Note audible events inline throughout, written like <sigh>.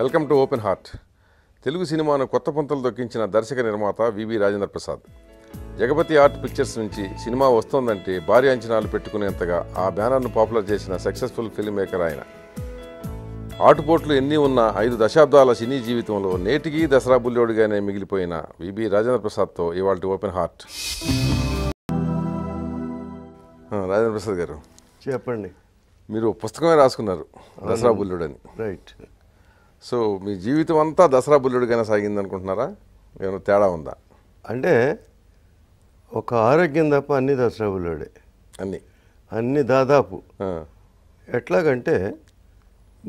Welcome to open heart Telugu సినిమాను కొత్త పంతలు దొక్కించిన దర్శక నిర్మాత V V Rajendra Prasad Jagapathi art pictures నుంచి సినిమా వస్తోందంటే భారీ అంచనాలు పెట్టుకునేంతగా ఆ బ్యానర్ను పాపులర్ చేసిన సక్సెస్ఫుల్ ఫిల్మ్ మేకర్ ఆయన ఆటుపోట్లు ఎన్ని ఉన్న ఐదు దశాబ్దాల సినీ జీవితంలో నేటికీ దసరా బుల్లోడుగానే మిగిలిపోయిన విబి రాజేంద్ర ప్రసాద్తో ఇవాళ ఓపెన్ హార్ట్ రాజేంద్ర ప్రసాద్ గారు చెప్పండి మీరు పుస్తకమే రాసుకున్నారు దసరా బుల్లోడని రైట్ సో మీ జీవితం అంతా దసరా బుల్లుడిగానే సాగింది అనుకుంటున్నారా ఏమైనా తేడా ఉందా అంటే ఒక ఆరోగ్యం తప్ప అన్ని దసరా బుల్లుడే అన్ని అన్ని దాదాపు ఎట్లాగంటే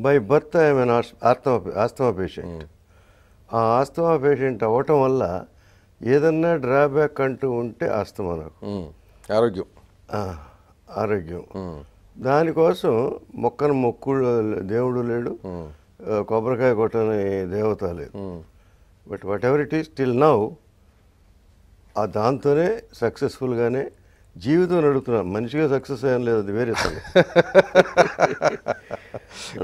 బై బర్త్ ఏమైనా ఆస్తమ ఆస్తమా ఆస్తమా పేషెంట్ ఆ ఆస్తమా పేషెంట్ అవ్వటం వల్ల ఏదన్నా డ్రాబ్యాక్ అంటూ ఉంటే ఆస్తమా నాకు ఆరోగ్యం ఆరోగ్యం దానికోసం మొక్కను మొక్కుడు దేవుడు లేడు కొబ్బరికాయ కొట్టని దేవత లేదు but whatever it is till now ఆ దాంతోనే సక్సెస్ఫుల్గానే జీవితం నడుపుతున్నాం మనిషిగా సక్సెస్ అయ్యాను లేదు అది వేరే <laughs>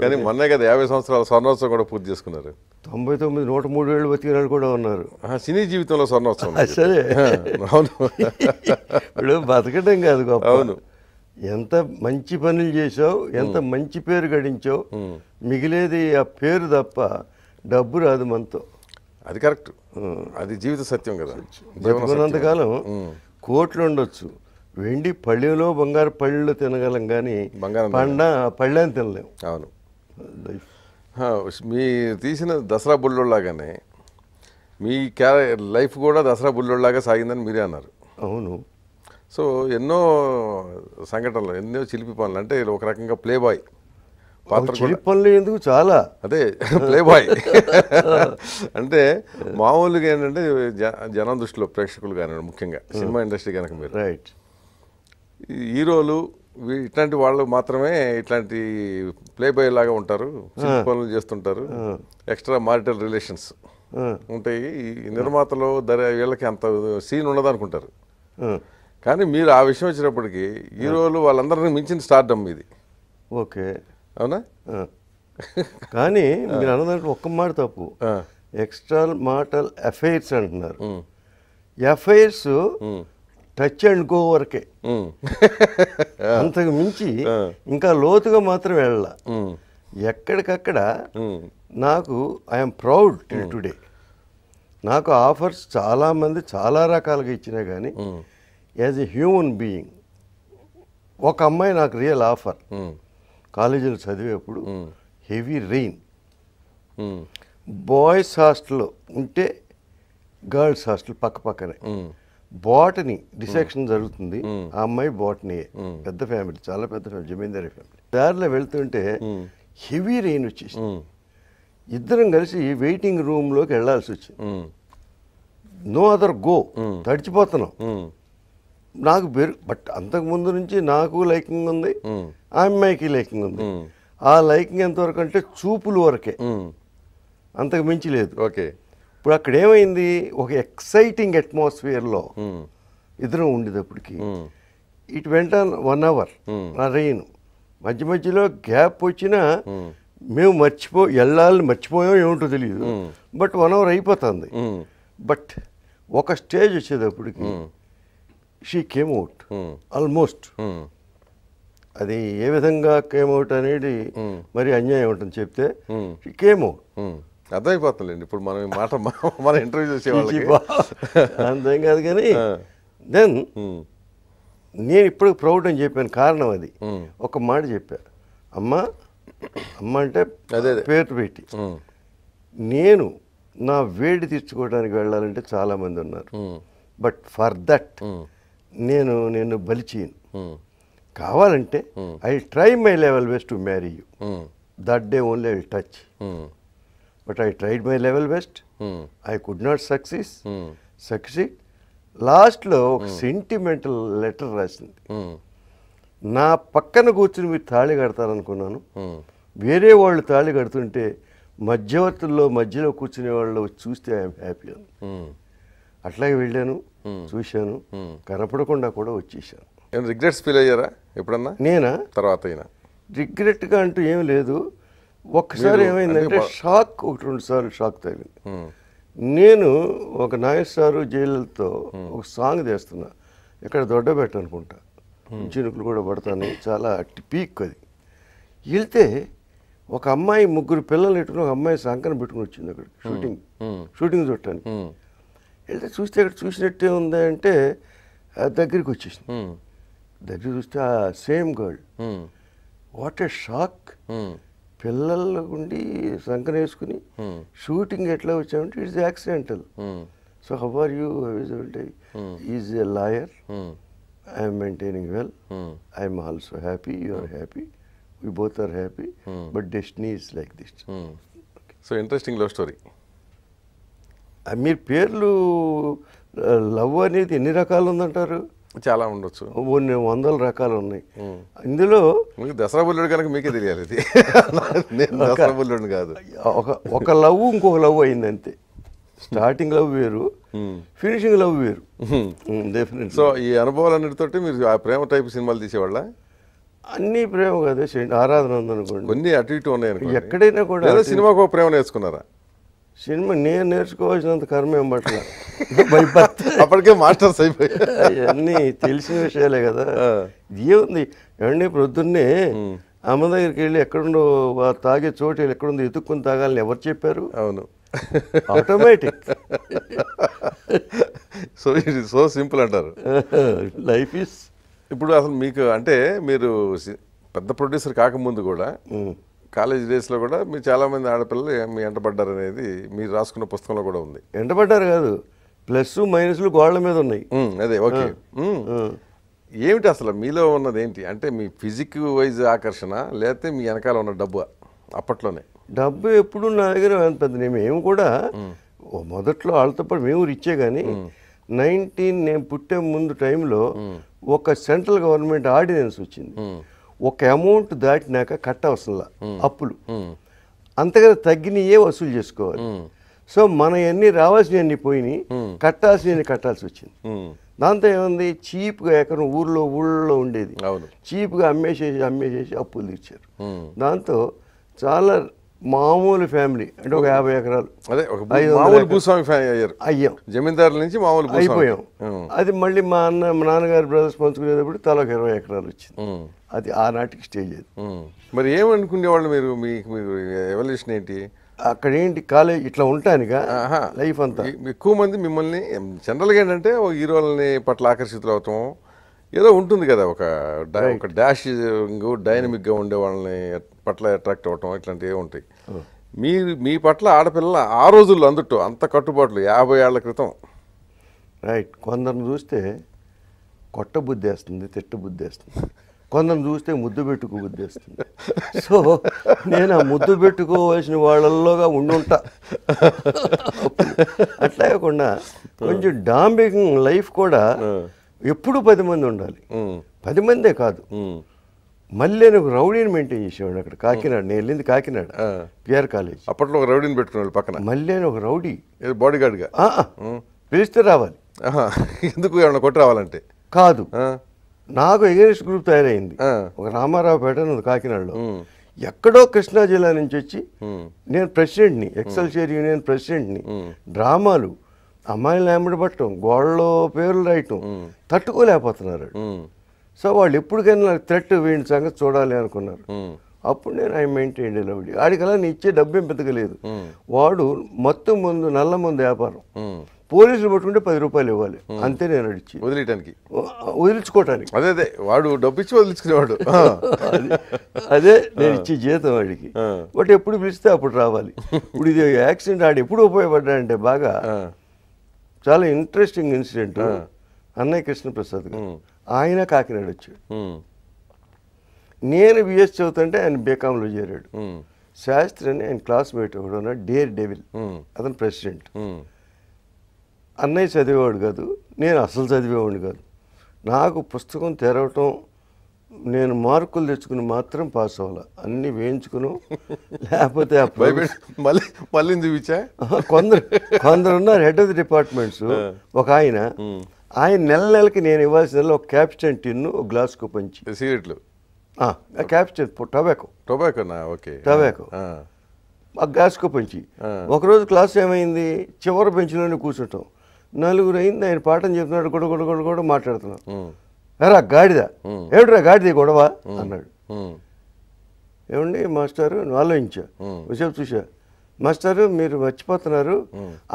కానీ మొన్న కదా యాభై సంవత్సరాల స్వర్ణోత్సవం కూడా పూర్తి చేసుకున్నారు తొంభై తొమ్మిది నూట మూడు ఏళ్ళు బతికిన కూడా ఉన్నారు సినీ జీవితంలో స్వర్ణోత్సవం సరే <laughs> అవును ఇప్పుడు <laughs> బతకడం కాదు అవును ఎంత మంచి పనులు చేసావు ఎంత మంచి పేరు గడించావు మిగిలేది ఆ పేరు తప్ప డబ్బు రాదు మనతో అది కరెక్ట్ అది జీవిత సత్యం కదా బతుకున్నంతకాలం కోట్లు ఉండొచ్చు వెండి పళ్ళెలో బంగారు పళ్ళెలో తినగలం కానీ పండ పళ్ళని తినలేము అవును మీ తీసిన దసరా బుల్లోలాగానే మీ క్యారె లైఫ్ కూడా దసరా బుల్లోలాగా సాగిందని మీరే అన్నారు అవును సో ఎన్నో సంఘటనలు ఎన్నో చిలిపి పనులు అంటే ఒక రకంగా ప్లే బాయ్ పాత్ర చిలిపి పనులు ఎందుకు చాలా అదే ప్లే బాయ్ అంటే మామూలుగా ఏంటంటే జనం దృష్టిలో ప్రేక్షకులు కానీ ముఖ్యంగా సినిమా ఇండస్ట్రీ కనుక మీరు రైట్ హీరోలు ఇట్లాంటి వాళ్ళు మాత్రమే ఇట్లాంటి ప్లే బాయ్ లాగా ఉంటారు పనులు చేస్తుంటారు ఎక్స్ట్రా మారిటల్ రిలేషన్స్ ఉంటాయి నిర్మాతలో ధర వీళ్ళకి అంత సీన్ ఉండదు అనుకుంటారు కానీ మీరు ఆ విషయం వచ్చినప్పటికీ హీరోలు వాళ్ళందరినీ మించిన స్టార్డమ్ ఇది ఓకే అవునా కానీ మీరు అన్నదంటే ఒక్క మాట తప్పు ఎక్స్ట్రాల్ మాటల్ ఎఫైర్స్ అంటున్నారు ఎఫైర్స్ టచ్ అండ్ గో వరకే <laughs> అంతకు మించి ఇంకా లోతుగా మాత్రం వెళ్ళాల ఎక్కడికక్కడ నాకు ఐఎమ్ ప్రౌడ్ టుడే నాకు ఆఫర్స్ చాలామంది చాలా రకాలుగా ఇచ్చినా కానీ యాజ్ ఎ హ్యూమన్ బీయింగ్ ఒక అమ్మాయి నాకు రియల్ ఆఫర్ కాలేజీలో చదివేప్పుడు హెవీ రెయిన్ బాయ్స్ హాస్టల్లో ఉంటే గర్ల్స్ హాస్టల్ పక్క పక్కనే బాటనీ hmm. Dissection hmm. జరుగుతుంది hmm. ఆ అమ్మాయి బాటనీ పెద్ద ఫ్యామిలీ చాలా పెద్ద ఫ్యామిలీ జమీందారీ ఫ్యామిలీ దారిలో వెళ్తుంటే హెవీ రెయిన్ వచ్చేసి ఇద్దరం కలిసి వెయిటింగ్ రూమ్లోకి వెళ్ళాల్సి వచ్చింది నో అదర్ గో తడిచిపోతున్నాం నాకు పేరు బట్ అంతకుముందు నుంచి నాకు లైకింగ్ ఉంది ఆ అమ్మాయికి లైకింగ్ ఉంది ఆ లైకింగ్ ఎంతవరకు అంటే చూపులు వరకే అంతకు మించి లేదు ఓకే ఇప్పుడు అక్కడ ఏమైంది ఒక ఎక్సైటింగ్ అట్మాస్ఫియర్లో ఇద్దరం ఉండేటప్పటికి ఇటు వెంట వన్ అవర్ నా రెయిన్ మధ్య మధ్యలో గ్యాప్ వచ్చినా మేము మర్చిపో వెళ్ళాలని మర్చిపోయాం ఏమిటో తెలియదు బట్ వన్ అవర్ అయిపోతుంది బట్ ఒక స్టేజ్ వచ్చేటప్పటికి షీ కేమ్ అవుట్ ఆల్మోస్ట్ అది ఏ విధంగా కేమ్ అవుట్ అనేది hmm. మరి అన్యాయం ఉంటుంది చెప్తే she hmm. Came out hmm. అర్థమైపోతుందండి ఇప్పుడు మనం మాట మన ఇంటర్వ్యూ చేసే <laughs> అంతేం కాదు కానీ దెన్ <laughs> నేను ఇప్పుడు ప్రౌడ్ అని చెప్పాను కారణం అది ఒక మాట చెప్పా అమ్మ అమ్మ అంటే అదే పేరు పెట్టి నేను నా వేడి తీర్చుకోవడానికి వెళ్ళాలంటే చాలామంది ఉన్నారు బట్ ఫర్ దట్ నేను నేను బలి చేయను కావాలంటే I try my level best to marry you that day only I touch but I tried my level best I could not success success లాస్ట్లో ఒక సెంటిమెంటల్ లెటర్ రాసింది నా పక్కన కూర్చుని మీరు తాళి కడతారనుకున్నాను వేరే వాళ్ళు తాళి కడుతుంటే మధ్యవర్తుల్లో మధ్యలో కూర్చునే వాళ్ళు చూస్తే ఐఎమ్ హ్యాపీ అని అట్లాగే వెళ్ళాను చూశాను కనపడకుండా కూడా వచ్చేసాను రిగ్రెట్స్ ఫీల్ అయ్యారా ఎప్పుడన్నా నేనా తర్వాత అయినా రిగ్రెట్గా అంటూ ఏం లేదు ఒక్కసారి ఏమైందంటే షాక్ ఒకటి రెండు సార్లు షాక్ తగిలింది నేను ఒక నాగేష్ సారు జయలలితతో ఒక సాంగ్ చేస్తున్నా ఇక్కడ దొడ్డబెట్ట అనుకుంటా చినుకులు కూడా పడతాను చాలా పీక్ అది వెళ్తే ఒక అమ్మాయి ముగ్గురు పిల్లలు పెట్టుకుని ఒక అమ్మాయి సంకన పెట్టుకుని వచ్చింది అక్కడ షూటింగ్ షూటింగ్ చూడటానికి వెళ్తే చూస్తే ఇక్కడ చూసినట్టే ఉంది అంటే దగ్గరికి వచ్చేసింది దగ్గర చూస్తే ఆ same girl what a shock పిల్లల్లో ఉండి సంకన వేసుకుని షూటింగ్ ఎట్లా వచ్చామంటే it's accidental so how are you అంటే is a lawyer I'm maintaining well I'm also happy you are happy we both are happy but destiny is like this so interesting love story మీరు పేర్లు love అనేది ఎన్ని రకాలు ఉందంటారు చాలా ఉండొచ్చు కొన్ని వందల రకాలు ఉన్నాయి ఇందులో మీకు దసరా బుల్లుడు కనుక మీకే తెలియాలి ఇది <laughs> నేను దసరా బుల్లుడు కాదు ఒక ఒక లవ్ ఇంకొక లవ్ అయింది అంతే స్టార్టింగ్ లవ్ వేరు ఫినిషింగ్ లవ్ వేరు డెఫినెట్ సో ఈ అనుభవాలన్నిటితోటి మీరు ఆ ప్రేమ టైప్ సినిమాలు తీసేవాళ్ళ అన్ని ప్రేమ కదా ఆరాధన ఉందనుకోండి కొన్ని అటు ఇటు ఉన్నాయి ఎక్కడైనా కూడా సినిమాకు ప్రేమ నేర్చుకున్నారా సినిమా నేను నేర్చుకోవాల్సినంత కర్మ ఏం పట్ల <laughs> అప్పటికే మాస్టర్స్ అయిపోయాయి అన్నీ తెలిసిన విషయాలే కదా ఏముంది ఏమండి ప్రొద్దున్నే అమ్మ దగ్గరికి వెళ్ళి ఎక్కడుండో తాగే చోటు ఎక్కడుందో ఎతుక్కుని తాగాలని ఎవరు చెప్పారు అవును ఆటోమేటిక్ <laughs> సో ఇది సో సింపుల్ అంటారు లైఫ్ <laughs> ఈస్ ఇప్పుడు అసలు మీకు అంటే మీరు పెద్ద ప్రొడ్యూసర్ కాకముందు కూడా కాలేజ్ డేస్లో కూడా మీరు చాలామంది ఆడపిల్లలు మీ ఎంటబడ్డారు అనేది మీరు రాసుకున్న పుస్తకంలో కూడా ఉంది ఎంటబడ్డారు కాదు ప్లస్ మైనస్లు గోడల మీద ఉన్నాయి అదే ఓకే ఏమిటి అసలు మీలో ఉన్నది ఏంటి అంటే మీ ఫిజిక్ వైజ్ ఆకర్షణ లేకపోతే మీ వెనకాల ఉన్న డబ్బు అప్పట్లోనే డబ్బు ఎప్పుడు నా దగ్గర పెద్ద మేము కూడా మొదట్లో వాళ్ళతో పాటు మేము రిచ్చే కానీ నైన్టీన్ నేను పుట్టే ముందు టైంలో ఒక సెంట్రల్ గవర్నమెంట్ ఆర్డినెన్స్ వచ్చింది ఒక అమౌంట్ దాటినాక కట్టవసరంలా అప్పులు అంతగా తగ్గినయే వసూలు చేసుకోవాలి సో మన అన్ని రావాల్సినవన్నీ అన్ని పోయినాయి కట్టాల్సి వచ్చింది దాంతో ఏముంది చీప్గా ఎకరం ఊర్లో ఊళ్ళో ఉండేది చీప్గా అమ్మేసేసి అమ్మేసేసి అప్పులు తీర్చారు దాంతో చాలా మామూలు ఫ్యామిలీ అంటే ఒక యాభై ఎకరాలు అదే మామూలు భూస్వామి అయ్యారు అయ్యాం జమీందారుల నుంచి మామూలు అయిపోయాం అది మళ్ళీ మా అన్న మా నాన్నగారి బ్రదర్స్ పంచుకునేటప్పుడు తలకు ఇరవై ఎకరాలు వచ్చింది అది ఆనాటికి స్టేజ్ అది మరి ఏమనుకునేవాళ్ళు మీరు మీకు మీరు ఎవల్యూషన్ ఏంటి అక్కడ ఏంటి కాలేజ్ ఇట్లా ఉంటానుగా లైఫ్ అంతా ఎక్కువ మంది మిమ్మల్ని జనరల్గా ఏంటంటే హీరోలని పట్ల ఆకర్షితులు అవుతాము ఏదో ఉంటుంది కదా ఒక ఒక డాష్ డైనమిక్గా ఉండే వాళ్ళని పట్ల అట్రాక్ట్ అవటం ఇట్లాంటివి ఉంటాయి మీరు మీ పట్ల ఆడపిల్ల ఆ రోజుల్లో అందుట్టు అంత కట్టుబాట్లు యాభై ఏళ్ల క్రితం రైట్ కొందరిని చూస్తే కొట్ట వేస్తుంది తిట్ట వేస్తుంది కొందరు చూస్తే ముద్దు పెట్టుకు గుద్దేస్తుంది సో నేను ఆ ముద్దు పెట్టుకోవాల్సిన వాళ్ళల్లోగా ఉండుంటా అట్లా కాకుండా కొంచెం డాంబింగ్ లైఫ్ కూడా ఎప్పుడు పది మంది ఉండాలి పది మందే కాదు మళ్ళీ నేను ఒక రౌడీని మెయింటైన్ చేసేవాడు అక్కడ కాకినాడ నేను వెళ్ళింది కాకినాడ పిఆర్ కాలేజ్ అప్పట్లో ఒక రౌడీని పెట్టుకున్నాడు పక్కన మళ్ళీ ఒక రౌడీ బాడీ గార్డ్గా పిలిస్తే రావాలి <laughs> ఎందుకు ఏమన్నా కొట్టి రావాలంటే కాదు నాకు ఎగేనిస్ట్ గ్రూప్ తయారైంది ఒక రామారావు పేట కాకినాడలో ఎక్కడో కృష్ణా జిల్లా నుంచి వచ్చి నేను ప్రెసిడెంట్ని ఎక్సెల్ షేర్ యూనియన్ ప్రెసిడెంట్ని డ్రామాలు అమ్మాయిలను ఎంబడి పట్టడం గోడలో పేర్లు రాయటం తట్టుకోలేకపోతున్నారు సో వాళ్ళు ఎప్పటికైనా నాకు థ్రెట్ వీడి సంగతి చూడాలి అనుకున్నారు అప్పుడు నేను ఆయన మెయింటైన్ వాడికి అలా నేను ఇచ్చే డబ్బు ఏం వాడు మత్తు ముందు నల్ల ముందు వ్యాపారం పోలీసులు పట్టుకుంటే పది రూపాయలు ఇవ్వాలి అంతే నేను అడిచి వదిలేయటానికి వదిలించుకోవటానికి అదే అదే వాడు డబ్బు ఇచ్చి వదిలించుకునేవాడు <laughs> అదే నేను ఇచ్చే జీతం వాడికి బట్ ఎప్పుడు పిలిస్తే అప్పుడు రావాలి ఇప్పుడు ఇది యాక్సిడెంట్ ఆడు ఎప్పుడు ఉపయోగపడ్డాడంటే బాగా చాలా ఇంట్రెస్టింగ్ ఇన్సిడెంట్ అన్నయ్య కృష్ణప్రసాద్ ప్రసాద్ ఆయన కాకినాడ వచ్చాడు నేను బిఎస్ చదువుతుంటే ఆయన బీకామ్లో చేరాడు శాస్త్రి అని ఆయన క్లాస్మేట్ ఒకడు డేర్ డెవిల్ అతను ప్రెసిడెంట్ అన్నయ్య చదివేవాడు కాదు నేను అసలు చదివేవాడిని కాదు నాకు పుస్తకం తెరవటం నేను మార్కులు తెచ్చుకుని మాత్రం పాస్ అవ్వాలి అన్నీ వేయించుకును లేకపోతే మళ్ళీ మళ్ళీ చూపించా కొందరు కొందరు ఉన్నారు హెడ్ ఆఫ్ ది డిపార్ట్మెంట్స్ ఒక ఆయన ఆయన నెల నెలకి నేను ఇవ్వాల్సిన ఒక క్యాప్చన్ టిన్ ఒక కు పంచి సిగరెట్లు క్యాప్చన్ టొబాకో టొబాకోనా ఓకే టొబాకో ఆ కు పంచి ఒకరోజు క్లాస్ ఏమైంది చివరి బెంచ్లోనే కూర్చుంటాం నలుగురు అయింది ఆయన పాఠం చెప్తున్నాడు గొడవ గొడవ గొడవ గొడవ మాట్లాడుతున్నాం ఎరా గాడిద ఏమిట్రా గాడిద గొడవ అన్నాడు ఏమండి మాస్టారు ఆలోచించా విషయం చూసా మాస్టారు మీరు మర్చిపోతున్నారు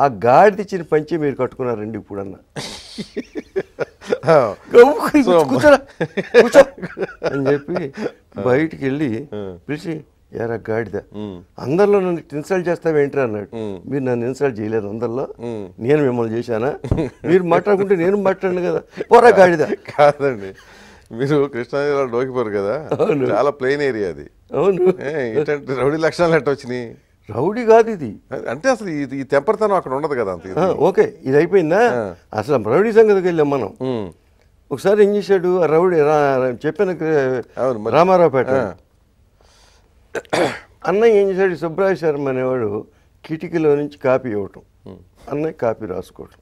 ఆ గాడిది ఇచ్చిన పంచి మీరు కట్టుకున్నారండి ఇప్పుడు అన్న <laughs> అని చెప్పి బయటికి వెళ్ళి పిలిచి ఎరా గాడిద అందరిలో నన్ను ఇన్సల్ట్ చేస్తావు ఏంటి అన్నాడు మీరు నన్ను ఇన్సల్ట్ చేయలేదు అందరిలో నేను మిమ్మల్ని చేశానా మీరు మాట్లాడుకుంటే నేను మాట్లాడను కదా పోరా గాడిద కాదండి మీరు కృష్ణా జిల్లా డోకిపోరు కదా చాలా ప్లెయిన్ ఏరియా అది అవును ఏంటంటే రౌడీ లక్షణాలు ఎట్ట వచ్చినాయి రౌడీ కాదు ఇది అంటే అసలు ఇది ఈ తెంపరితనం అక్కడ ఉండదు కదా అంత ఓకే ఇది అయిపోయిందా అసలు రౌడీ సంగతికి వెళ్ళాం మనం ఒకసారి ఏం చేశాడు రౌడీ చెప్పాను రామారావుపేట అన్నయ్య ఏం చేశాడు సుబ్బరాజ్ శర్మ అనేవాడు కిటికీలో నుంచి కాపీ ఇవ్వటం అన్నయ్య కాపీ రాసుకోవటం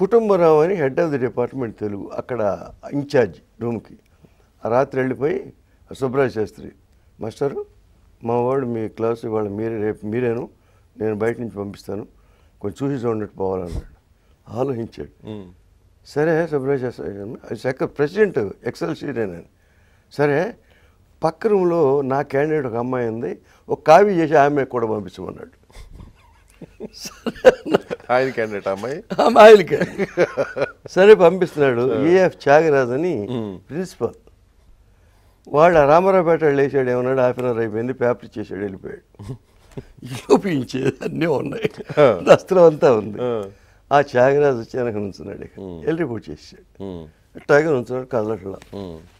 కుటుంబరావు అని హెడ్ ఆఫ్ ది డిపార్ట్మెంట్ తెలుగు అక్కడ ఇన్ఛార్జ్ రూమ్కి రాత్రి వెళ్ళిపోయి సుబ్రాయ శాస్త్రి మాస్టరు మా వాడు మీ క్లాస్ ఇవాళ మీరే రేపు మీరేను నేను బయట నుంచి పంపిస్తాను కొంచెం చూసి చూడట్టు పోవాలన్నాడు ఆలోచించాడు సరే సుబ్రహ్మణ్య శాస్త్రి సెకండ్ ప్రెసిడెంట్ ఎక్సెల్ సీరే నేను సరే పక్క రూమ్లో నా క్యాండిడేట్ ఒక అమ్మాయి ఉంది ఒక కావి చేసి ఆమె కూడా పంపించమన్నాడు ఆయిల్ క్యాండిడేట్ అమ్మాయి ఆయిల్ సరే పంపిస్తున్నాడు ఏఎఫ్ త్యాగరాజ్ అని ప్రిన్సిపల్ వాడు రామారావుపేట లేచాడు ఏమన్నాడు హాఫ్ అన్ అవర్ అయిపోయింది పేపర్ చేసాడు వెళ్ళిపోయాడు చూపించేది అన్నీ ఉన్నాయి దస్తులం అంతా ఉంది ఆ త్యాగరాజ్ వచ్చి వెనక నుంచున్నాడు ఇక్కడ వెళ్ళి రిపోర్ట్ చేసాడు అట్లాగే నుంచున్నాడు కదలట్లా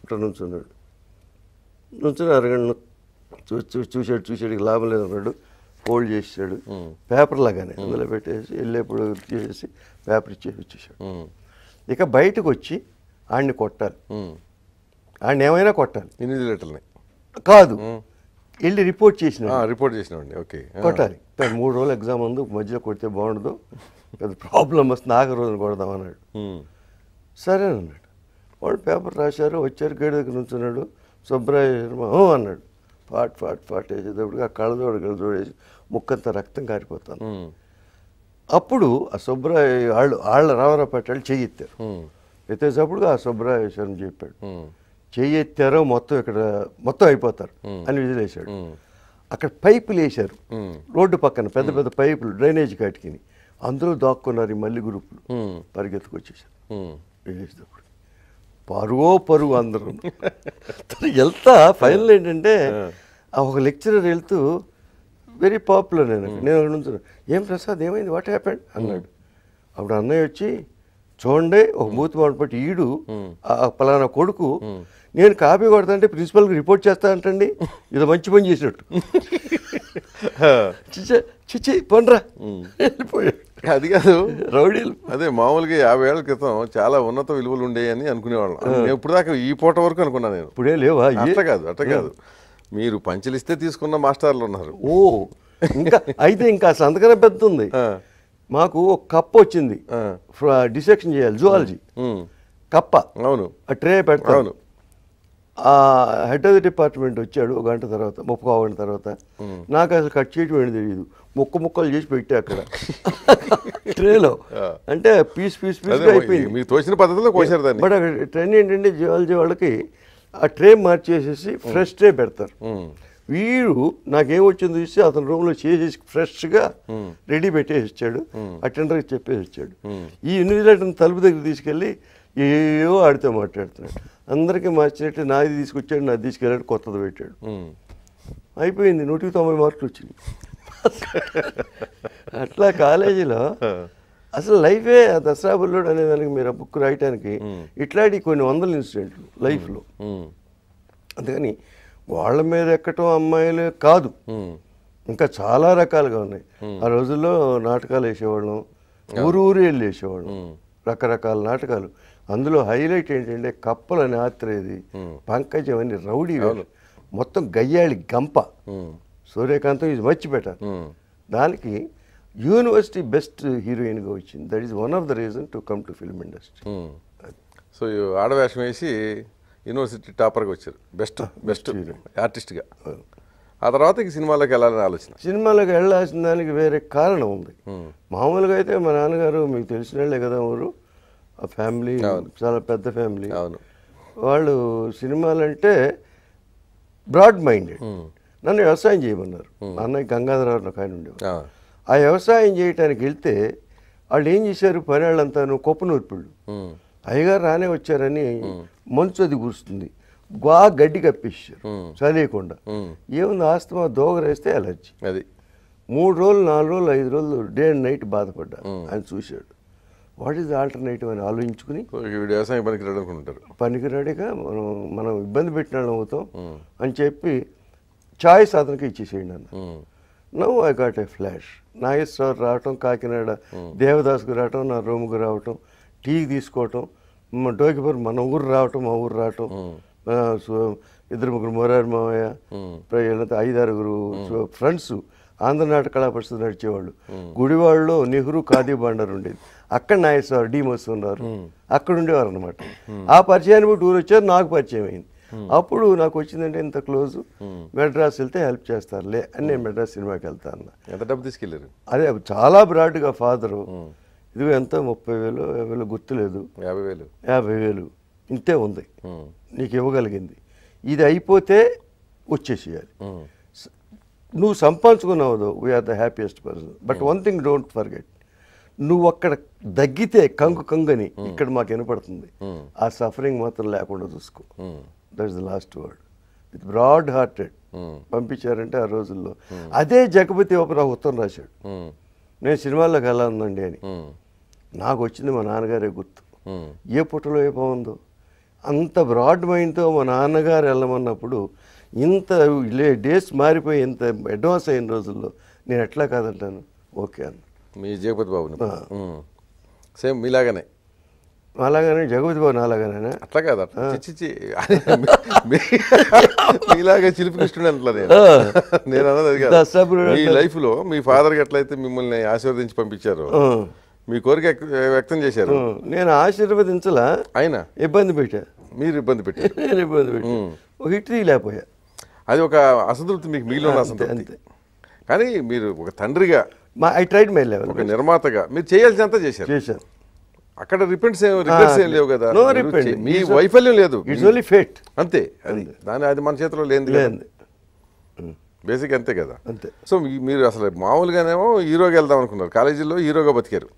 ఇక్కడ నుంచున్నాడు నుంచుని అరగంట చూ చూసాడు చూసాడు లాభం లేదన్నాడు ఫోల్డ్ చేసాడు పేపర్ లాగానే అందులో పెట్టేసి వెళ్ళేప్పుడు చేసి పేపర్ ఇచ్చేసి వచ్చేసాడు ఇక బయటకు వచ్చి ఆడిని కొట్టాలి ఆడిని ఏమైనా కొట్టాలి ఎనిమిది ఇన్విజిలేటర్ని కాదు వెళ్ళి రిపోర్ట్ చేసిన రిపోర్ట్ చేసినండి ఓకే కొట్టాలి మూడు రోజులు ఎగ్జామ్ ఉంది మధ్యలో కొడితే బాగుండదు పెద్ద ప్రాబ్లం వస్తుంది ఆఖరి రోజులు కొడదాం అన్నాడు సరే అన్నాడు వాడు పేపర్ రాశారు వచ్చారు గేడు దగ్గర నుంచున్నాడు సుబ్రయ్య అన్నాడు ఫాట్ ఫాట్ ఫాట్ వేసేటప్పుడు ఆ కళ్ళజోడ కళ్ళజోడ వేసి ముక్కంత రక్తం కారిపోతాను అప్పుడు ఆ సుబ్రయ్య వాళ్ళు వాళ్ళ రామరాపేట వాళ్ళు చేయిత్తారు ఎత్తేసప్పుడు ఆ సుబ్రయ్య స్వరం చెప్పాడు చెయ్యెత్తారో మొత్తం ఇక్కడ మొత్తం అయిపోతారు అని విజిలేశాడు అక్కడ పైపులు వేశారు రోడ్డు పక్కన పెద్ద పెద్ద పైపులు డ్రైనేజ్ కాటికి అందరూ దాక్కున్నారు ఈ మళ్ళీ గ్రూపులు పరిగెత్తుకొచ్చేసారు వేసేటప్పుడు పరుగో పరుగు అందరూ తను వెళ్తా ఫైనల్ ఏంటంటే ఆ ఒక లెక్చరర్ వెళ్తూ వెరీ పాపులర్ నేను నేను అక్కడ నుంచి ఏం ప్రసాద్ ఏమైంది వాట్ హ్యాపెండ్ అన్నాడు అప్పుడు అన్నయ్య వచ్చి చూడండి ఒక మూతి మాడిపట్టి ఈడు పలానా కొడుకు నేను కాపీ కొడతాంటే ప్రిన్సిపల్కి రిపోర్ట్ చేస్తా అంటండి ఇది మంచి పని చేసినట్టు చిచ్చి చిచ్చి పండ్రా వెళ్ళిపోయాడు అది కాదు రౌడీలు అదే మామూలుగా యాభై ఏళ్ల క్రితం చాలా ఉన్నత విలువలు ఉండేయని అనుకునేవాళ్ళం నేను ఇప్పుడు దాకా ఈ పూట వరకు అనుకున్నా నేను ఇప్పుడే లేవా అట్ట కాదు అట్ట కాదు మీరు పంచలిస్తే తీసుకున్న మాస్టర్లు ఉన్నారు ఓ ఇంకా అయితే ఇంకా సంతకన పెద్ద ఉంది మాకు ఒక కప్ప వచ్చింది డిసెక్షన్ చేయాలి జువాలజీ కప్ప అవును ఆ ట్రే పెడతాను అవును ఆ హెడ్ ఆఫ్ ది డిపార్ట్మెంట్ వచ్చాడు ఒక గంట తర్వాత ముప్పై గంట తర్వాత నాకు అసలు కట్ చేయడం ఏంటి తెలియదు ముక్కు ముక్కలు చేసి పెట్టి అక్కడ ట్రేలో అంటే పీస్ పీస్ పీస్ అయిపోయింది మీరు తోసిన పద్ధతిలో కోసారు దాన్ని బట్ ట్రైన్ ఏంటంటే జియాలజీ వాళ్ళకి ఆ ట్రే మార్చేసేసి ఫ్రెష్ ట్రే పెడతారు వీరు నాకేమొచ్చింది చూసి అతని రూమ్లో చేసేసి ఫ్రెష్గా రెడీ పెట్టేసి ఇచ్చాడు అటెండర్కి చెప్పేసి ఇచ్చాడు ఈ ఇన్విజిలేటర్ని తలుపు దగ్గర తీసుకెళ్ళి ఏయో ఆడితే మాట్లాడుతున్నాడు అందరికీ మార్చినట్టు నాది తీసుకొచ్చాడు నాది తీసుకెళ్ళాడు కొత్తది పెట్టాడు అయిపోయింది నూటికి తొంభై మార్కులు వచ్చింది <laughs> అట్లా కాలేజీలో అసలు లైఫే దసరా బుల్లోడు అనే దానికి మీరు ఆ బుక్ రాయటానికి ఇట్లాంటి కొన్ని వందల ఇన్సిడెంట్లు లైఫ్లో అందుకని వాళ్ళ మీద ఎక్కటం అమ్మాయిలే కాదు ఇంకా చాలా రకాలుగా ఉన్నాయి ఆ రోజుల్లో నాటకాలు వేసేవాళ్ళం ఊరు ఊరు వెళ్ళి వేసేవాళ్ళం రకరకాల నాటకాలు అందులో హైలైట్ ఏంటంటే కప్పలని ఆత్రేది పంకజం అని రౌడీ మొత్తం గయ్యాళి గంప సూర్యకాంతం ఈజ్ మచ్ బెటర్ దానికి యూనివర్సిటీ బెస్ట్ హీరోయిన్గా వచ్చింది that is one of the reason to come to film industry so ఆడవేషం వేసి యూనివర్సిటీ టాపర్గా వచ్చారు బెస్ట్ ah, బెస్ట్ ఆర్టిస్ట్గా ah. ఆ తర్వాత ఈ సినిమాలోకి వెళ్ళాలని ఆలోచన సినిమాలోకి వెళ్ళాల్సిన దానికి వేరే కారణం ఉంది hmm. మామూలుగా అయితే మా నాన్నగారు మీకు తెలిసిన వాళ్ళే కదా ఊరు ఆ ఫ్యామిలీ చాలా పెద్ద ఫ్యామిలీ అవును వాళ్ళు సినిమాలంటే బ్రాడ్ మైండెడ్ hmm. నన్ను వ్యవసాయం చేయమన్నారు అన్నయ్య గంగాధరరావు ఒక ఆయన ఉండేవారు ఆ వ్యవసాయం చేయడానికి వెళ్తే వాళ్ళు ఏం చేశారు పని వాళ్ళంతాను నూర్పిళ్ళు అయ్యగారు రానే వచ్చారని మంచు అది కూర్చుంది గా గడ్డి కప్పేసారు చదివకుండా ఏముంది ఆస్తమా దోగరేస్తే అలర్జి అది మూడు రోజులు నాలుగు రోజులు ఐదు రోజులు డే అండ్ నైట్ బాధపడ్డా ఆయన చూశాడు వాట్ ఈస్ ఆల్టర్నేటివ్ అని ఆలోచించుకుని వ్యవసాయం పనికిరాడు పనికి పనికిరాడిగా మనం మనం ఇబ్బంది పెట్టిన అవుతాం అని చెప్పి ఛాయిస్ అతనికి ఇచ్చేసేయండి అన్న నవ్వు I got a flash sir రావటం కాకినాడ దేవదాస్కు రావటం నా రూమ్కి రావటం టీ తీసుకోవటం డోకిపూర్ మన ఊరు రావటం మా ఊరు రావటం ఇద్దరు ముగ్గురు మురారి మావయ్య ఐదారుగురు ఫ్రెండ్స్ ఆంధ్రనాట కళా పరిస్థితి నడిచేవాళ్ళు గుడివాళ్ళలో నెహ్రూ ఖాదీ బండర్ ఉండేది అక్కడ నాగేశ్వరరావు డి ఉన్నారు అక్కడ ఉండేవారు అనమాట ఆ పరిచయాన్ని బట్టి ఊరు వచ్చారు నాకు పరిచయం అయింది Hmm. అప్పుడు నాకు వచ్చిందంటే ఇంత క్లోజ్ hmm. మెడ్రాస్ వెళ్తే హెల్ప్ చేస్తారు లే అని నేను hmm. మెడ్రాస్ సినిమాకి వెళ్తాను ఎంత డబ్బు తీసుకెళ్ళారు అదే చాలా బ్రాడ్గా ఫాదరు ఇదిగో ఎంత ముప్పై వేలు వేలు గుర్తులేదు యాభై వేలు యాభై వేలు ఇంతే ఉంది నీకు ఇవ్వగలిగింది ఇది అయిపోతే వచ్చేసేయాలి నువ్వు సంపాదించుకున్నావు we are the happiest person but one thing don't forget నువ్వు అక్కడ దగ్గితే కంగు అని ఇక్కడ మాకు వినపడుతుంది ఆ సఫరింగ్ మాత్రం లేకుండా చూసుకో that's the last word with broad hearted పంపించారంటే ఆ రోజుల్లో hmm. అదే జగపతి ఓపెన్ ఉత్తరం రాశాడు hmm. నేను సినిమాల్లోకి వెళ్ళాలండి అని hmm. నాకు వచ్చింది మా నాన్నగారే గుర్తు ఏ పుట్టలో ఏ బాగుందో అంత బ్రాడ్ మైండ్తో మా నాన్నగారు వెళ్ళమన్నప్పుడు ఇంత లే డేస్ మారిపోయి ఇంత అడ్వాన్స్ అయిన రోజుల్లో నేను ఎట్లా కాదంటాను ఓకే అన్న మీ జగపతి బాబు సేమ్ మీలాగానే అలాగనే జగపతి భవన్ అలాగనే అట్లా కాదు మీలాగే చిలిపికిస్తుండే అంటే నేను అన్నది మీ లైఫ్లో మీ ఫాదర్ ఎట్లయితే మిమ్మల్ని ఆశీర్వదించి పంపించారు మీ కోరిక వ్యక్తం చేశారు నేను ఆశీర్వదించలా ఆయన ఇబ్బంది పెట్టా మీరు ఇబ్బంది పెట్టారు నేను ఇబ్బంది పెట్టాను హిట్ లేకపోయా అది ఒక అసంతృప్తి మీకు మిగిలిన అసంతృప్తి కానీ మీరు ఒక తండ్రిగా మా ఐ ట్రైడ్ మై లెవెల్ ఒక నిర్మాతగా మీరు చేయాల్సినంత చేశారు చేశారు అక్కడ రిపెంట్స్ రిపెంట్స్ ఏం లేవు కదా నో రిపెంట్ మీ వైఫల్యం లేదు ఇట్స్ ఓన్లీ ఫేట్ అంతే అది దాని అది మన చేతిలో లేదు బేసిక్ అంతే కదా అంతే సో మీరు అసలు మామూలుగానేమో హీరోగా వెళ్దాం అనుకున్నారు కాలేజీలో హీరోగా బతికారు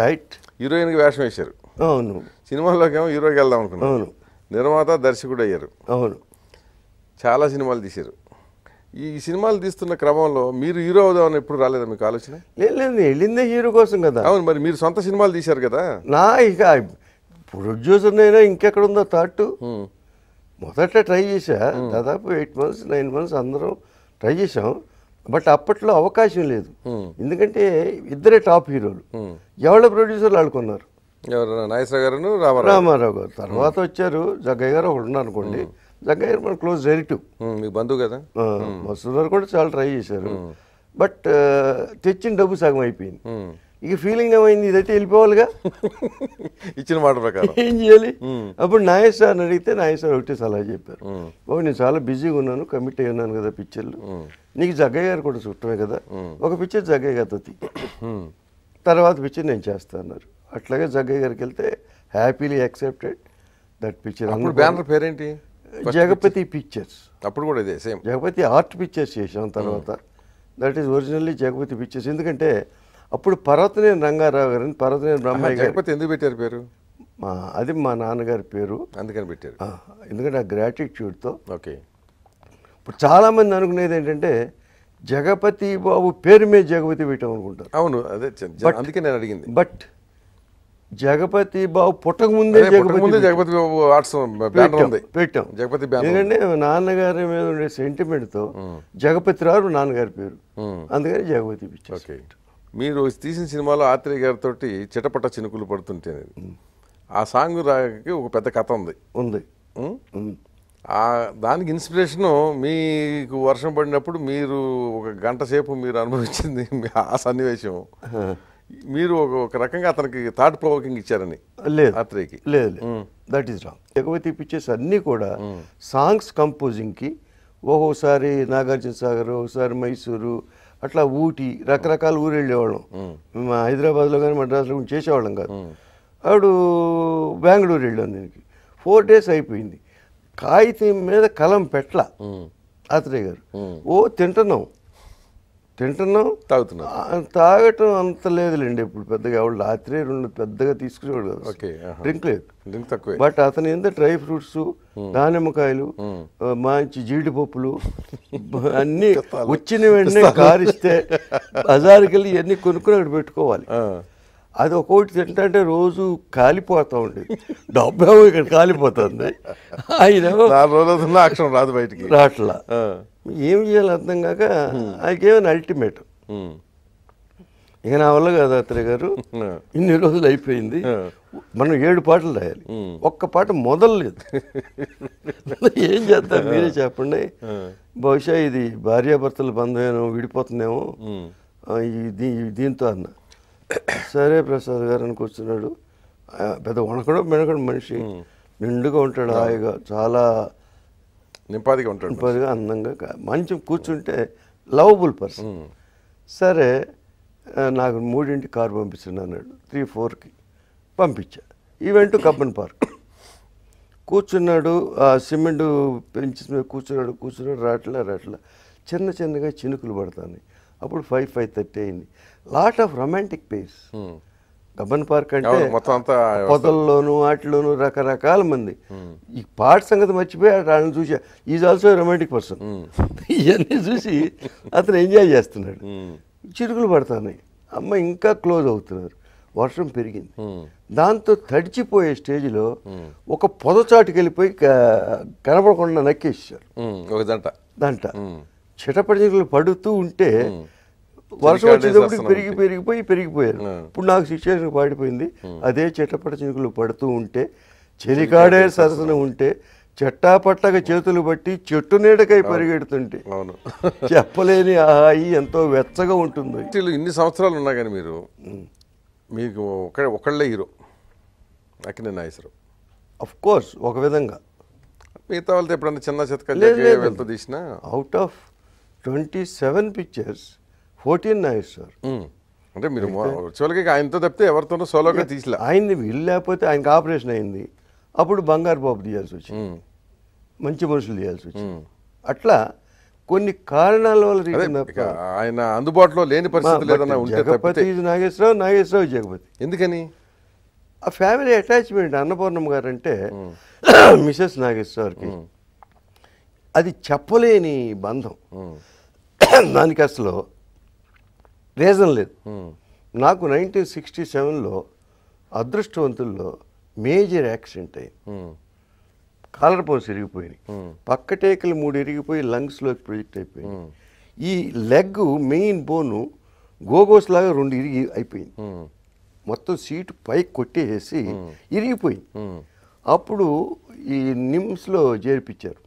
రైట్ హీరోయిన్కి వేషం వేశారు అవును ఏమో హీరోగా వెళ్దాం అనుకున్నారు అవును నిర్మాత దర్శకుడు అయ్యారు అవును చాలా సినిమాలు తీశారు ఈ సినిమాలు తీస్తున్న క్రమంలో మీరు హీరో అవుదామని ఎప్పుడు రాలేదా మీకు ఆలోచన లేదు లేదు వెళ్ళిందే హీరో కోసం కదా అవును మరి మీరు సొంత సినిమాలు తీశారు కదా నా ఇక ప్రొడ్యూసర్ అయినా ఇంకెక్కడ ఉందో థాట్ మొదట ట్రై చేశా దాదాపు ఎయిట్ మంత్స్ నైన్ మంత్స్ అందరం ట్రై చేసాం బట్ అప్పట్లో అవకాశం లేదు ఎందుకంటే ఇద్దరే టాప్ హీరోలు ఎవరి ప్రొడ్యూసర్లు ఆడుకున్నారు ఎవరు గారు రామారావు గారు తర్వాత వచ్చారు జగ్గయ్య గారు ఉన్నారు అనుకోండి జగ్గయ్య మన క్లోజ్ రిలేటివ్ మీ బంధువు కదా మసూదర్ కూడా చాలా ట్రై చేశారు బట్ తెచ్చిన డబ్బు సగం అయిపోయింది ఇక ఫీలింగ్ ఏమైంది ఇదైతే వెళ్ళిపోవాలిగా <laughs> ఇచ్చిన మాట ప్రకారం ఏం చేయాలి అప్పుడు నాగేష్ అని అడిగితే నాగేష్ సార్ ఒకటే సలహా చెప్పారు బాబు నేను చాలా బిజీగా ఉన్నాను కమిట్ అయి ఉన్నాను కదా పిక్చర్లు నీకు జగ్గయ్య గారు కూడా చుట్టమే కదా ఒక పిక్చర్ జగ్గయ్య గారితో తర్వాత పిక్చర్ నేను చేస్తా అన్నారు అట్లాగే జగ్గయ్య గారికి వెళ్తే happily accepted that picture banner పేరేంటి జగపతి పిక్చర్స్ అప్పుడు కూడా ఇదే సేమ్ జగపతి ఆర్ట్ పిక్చర్స్ చేసాం తర్వాత that is originally Jagapathi pictures ఎందుకంటే అప్పుడు పర్వతనే రంగారావు గారు పర్వతనే బ్రహ్మయ్య జగపతి ఎందుకు పెట్టారు పేరు మా అది మా నాన్నగారి పేరు అందుకని పెట్టారు ఎందుకంటే ఆ గ్రాటిట్యూడ్తో ఓకే ఇప్పుడు చాలామంది అనుకునేది ఏంటంటే జగపతి బాబు పేరు మీద జగపతి పెట్టాం అనుకుంటారు అవును అదే అందుకే నేను అడిగింది బట్ జగపతి బాబు పుట్టక ముందే ముందే జగపతి బాబు ఆర్ట్స్ ఉంది పెట్టాం జగపతి ఎందుకంటే నాన్నగారి మీద ఉండే సెంటిమెంట్తో జగపతి రారు నాన్నగారి పేరు అందుకని జగపతి మీరు తీసిన సినిమాలో ఆత్రేయ గారితో చిటపట చినుకులు పడుతుంటే ఆ సాంగ్ రాకి ఒక పెద్ద కథ ఉంది ఉంది దానికి ఇన్స్పిరేషను మీకు వర్షం పడినప్పుడు మీరు ఒక గంట సేపు మీరు అనుభవించింది ఆ సన్నివేశం మీరు ఒక రకంగా అతనికి థాట్ ప్రొవోకింగ్ ఇచ్చారని లేదు అత్రేకి లేదు దట్ ఈస్ రాంగ్ ఎగవతి పిక్చర్స్ అన్నీ కూడా సాంగ్స్ కంపోజింగ్కి ఒక్కోసారి నాగార్జున సాగర్ ఒకసారి మైసూరు అట్లా ఊటీ రకరకాల ఊరు వెళ్ళేవాళ్ళం మేము హైదరాబాద్లో కానీ మద్రాసులో కానీ చేసేవాళ్ళం కాదు ఆడు బెంగళూరు వెళ్ళాం దీనికి ఫోర్ డేస్ అయిపోయింది కాగితం మీద కలం పెట్ల అత్రే గారు ఓ తింటున్నాం తింటున్నాం తాగుతున్నాం తాగటం అంత లేదులేండి ఇప్పుడు పెద్దగా ఆవిడ రాత్రి రెండు పెద్దగా తీసుకునేవాడు కదా ఓకే డ్రింక్ లేదు డ్రింక్ తక్కువ బట్ అతని ఎంత డ్రై ఫ్రూట్స్ దానిమ్మకాయలు మంచి జీడిపప్పులు అన్నీ వచ్చిన వెంటనే కారిస్తే బజార్కి వెళ్ళి ఇవన్నీ కొనుక్కుని అక్కడ పెట్టుకోవాలి అది ఒక్కొక్కటి తింటే రోజు కాలిపోతూ ఉండేది డబ్బేమో ఇక్కడ కాలిపోతుంది ఆయన రోజులు అక్షరం రాదు బయటికి రాట్లా ఏం చేయాలి అర్థం కాక ఆయనకేమైనా అల్టిమేట్ ఇక నా వల్ల కాదు అత్తయ్య గారు ఇన్ని రోజులు అయిపోయింది మనం ఏడు పాటలు రాయాలి ఒక్క పాట మొదలలేదు ఏం చేద్దాం మీరే చెప్పండి బహుశా ఇది భార్యాభర్తల బంధమేమో విడిపోతుందేమో దీంతో అన్నా సరే ప్రసాద్ గారు అని కూర్చున్నాడు పెద్ద వణకడం వెనకడం మనిషి నిండుగా ఉంటాడు హాయిగా చాలా నింపాదిగా ఉంటాడు నింపాదిగా అందంగా మంచి కూర్చుంటే లవబుల్ పర్సన్ సరే నాకు మూడింటి కారు పంపిస్తుంది అన్నాడు త్రీ ఫోర్కి పంపించా ఈవెంట్ కబ్బన్ పార్క్ కూర్చున్నాడు ఆ సిమెంట్ పెంచి కూర్చున్నాడు కూర్చున్నాడు రాట్లా రాట్లా చిన్న చిన్నగా చినుకులు పడతాను అప్పుడు ఫైవ్ ఫైవ్ థర్టీ అయింది లాట్ ఆఫ్ రొమాంటిక్ ప్లేస్ గబ్బన్ పార్క్ అంటే పొదల్లోను వాటిలోను రకరకాల మంది hmm. ఈ పాట సంగతి మర్చిపోయి ఆయన చూసి ఈజ్ ఆల్సో రొమాంటిక్ పర్సన్ ఇవన్నీ చూసి అతను ఎంజాయ్ చేస్తున్నాడు hmm. చిరుకులు పడుతున్నాయి అమ్మ ఇంకా క్లోజ్ అవుతున్నారు వర్షం పెరిగింది hmm. దాంతో తడిచిపోయే స్టేజ్లో ఒక చాటుకి వెళ్ళిపోయి కనపడకుండా నక్కేసారు ఒక దంట దంట పడుతూ ఉంటే వర్షం వచ్చేటప్పుడు పెరిగి పెరిగిపోయి పెరిగిపోయారు ఇప్పుడు నాకు సిచ్యువేషన్ పాడిపోయింది అదే చెట్టపట్ట చినుకులు పడుతూ ఉంటే చెలికాడే సరసన ఉంటే పట్టక చేతులు బట్టి చెట్టు నీడకై పరిగెడుతుంటే అవును చెప్పలేని ఆహాయి ఎంతో వెచ్చగా ఉంటుంది ఇన్ని సంవత్సరాలు ఉన్నా కానీ మీరు మీకు ఒక ఒకళ్ళే hero Akkineni Nageswararao of course ఒక విధంగా మిగతా వాళ్ళతో ఎప్పుడన్నా చిన్న చితక తీసిన out of twenty seven pictures fourteen నాయస్ సార్ అంటే మీరు చివరికి ఆయనతో తప్పితే ఎవరితోనో సోలోగా తీసిలే ఆయన్ని వీళ్ళు లేకపోతే ఆయనకి ఆపరేషన్ అయింది అప్పుడు బంగారు బాబు తీయాల్సి వచ్చింది మంచి మనుషులు తీయాల్సి వచ్చింది అట్లా కొన్ని కారణాల వల్ల ఆయన అందుబాటులో లేని పరిస్థితి ఏదైనా జగపతి నాగేశ్వరరావు నాగేశ్వరరావు జగపతి ఎందుకని ఆ ఫ్యామిలీ అటాచ్మెంట్ అన్నపూర్ణం గారు అంటే <clears throat> మిసెస్ నాగేశ్వరరావుకి అది చెప్పలేని బంధం దానికి అసలు రీజన్ లేదు నాకు నైన్టీన్ సిక్స్టీ సెవెన్లో అదృష్టవంతుల్లో మేజర్ యాక్సిడెంట్ అయ్యి కాలర్ పోన్స్ ఇరిగిపోయినాయి పక్కటేకలు మూడు ఇరిగిపోయి లంగ్స్లోకి ప్రొజెక్ట్ అయిపోయింది ఈ లెగ్ మెయిన్ బోను గోగోస్ లాగా రెండు ఇరిగి అయిపోయింది మొత్తం సీటు పైకి కొట్టేసి ఇరిగిపోయింది అప్పుడు ఈ నిమ్స్లో చేర్పించారు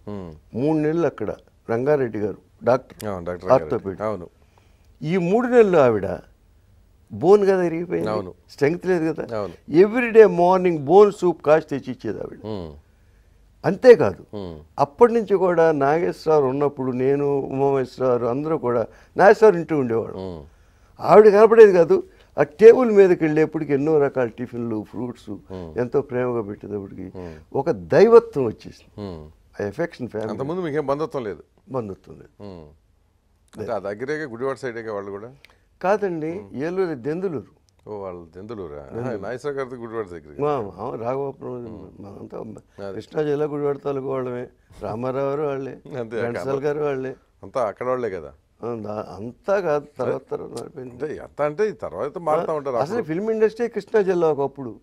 మూడు నెలలు అక్కడ రంగారెడ్డి గారు డాక్టర్ ఆర్థోపెడ్ అవును ఈ మూడు నెలలు ఆవిడ బోన్ కదా ఇరిగిపోయింది అవును స్ట్రెంగ్త్ లేదు కదా ఎవ్రీడే మార్నింగ్ బోన్ సూప్ కాస్ట్ తెచ్చి ఇచ్చేది ఆవిడ అంతేకాదు అప్పటి నుంచి కూడా నాగేశ్వర ఉన్నప్పుడు నేను ఉమామేశ్వర అందరూ కూడా నాగేశ్వర ఇంటూ ఉండేవాడు ఆవిడ కనపడేది కాదు ఆ టేబుల్ మీదకి వెళ్ళేప్పటికి ఎన్నో రకాల టిఫిన్లు ఫ్రూట్స్ ఎంతో ప్రేమగా పెట్టేటప్పటికి ఒక దైవత్వం వచ్చేసింది ఆ ఎఫెక్షన్ ఫ్యామిలీ బంధుత్వం లేదు బంధుత్వం లేదు ఆ దగ్గరే గుడివాడ సైడ్ వాళ్ళు కూడా కాదండి ఏలూరు దెందులూరు ఓ వాళ్ళు దెందులూరా గుడివాడ దగ్గర రాఘవాపురం కృష్ణా జిల్లా గుడివాడ తాలూకు వాళ్ళమే రామారావు గారు వాళ్ళే <laughs> ఘంటసాల గారు వాళ్ళే అంతా అక్కడ వాళ్ళే కదా అంతా కాదు తర్వాత తర్వాత ఎంత అంటే తర్వాత మారుతా ఉంటారు అసలు ఫిల్మ్ ఇండస్ట్రీ కృష్ణా జిల్లా ఒకప్పుడు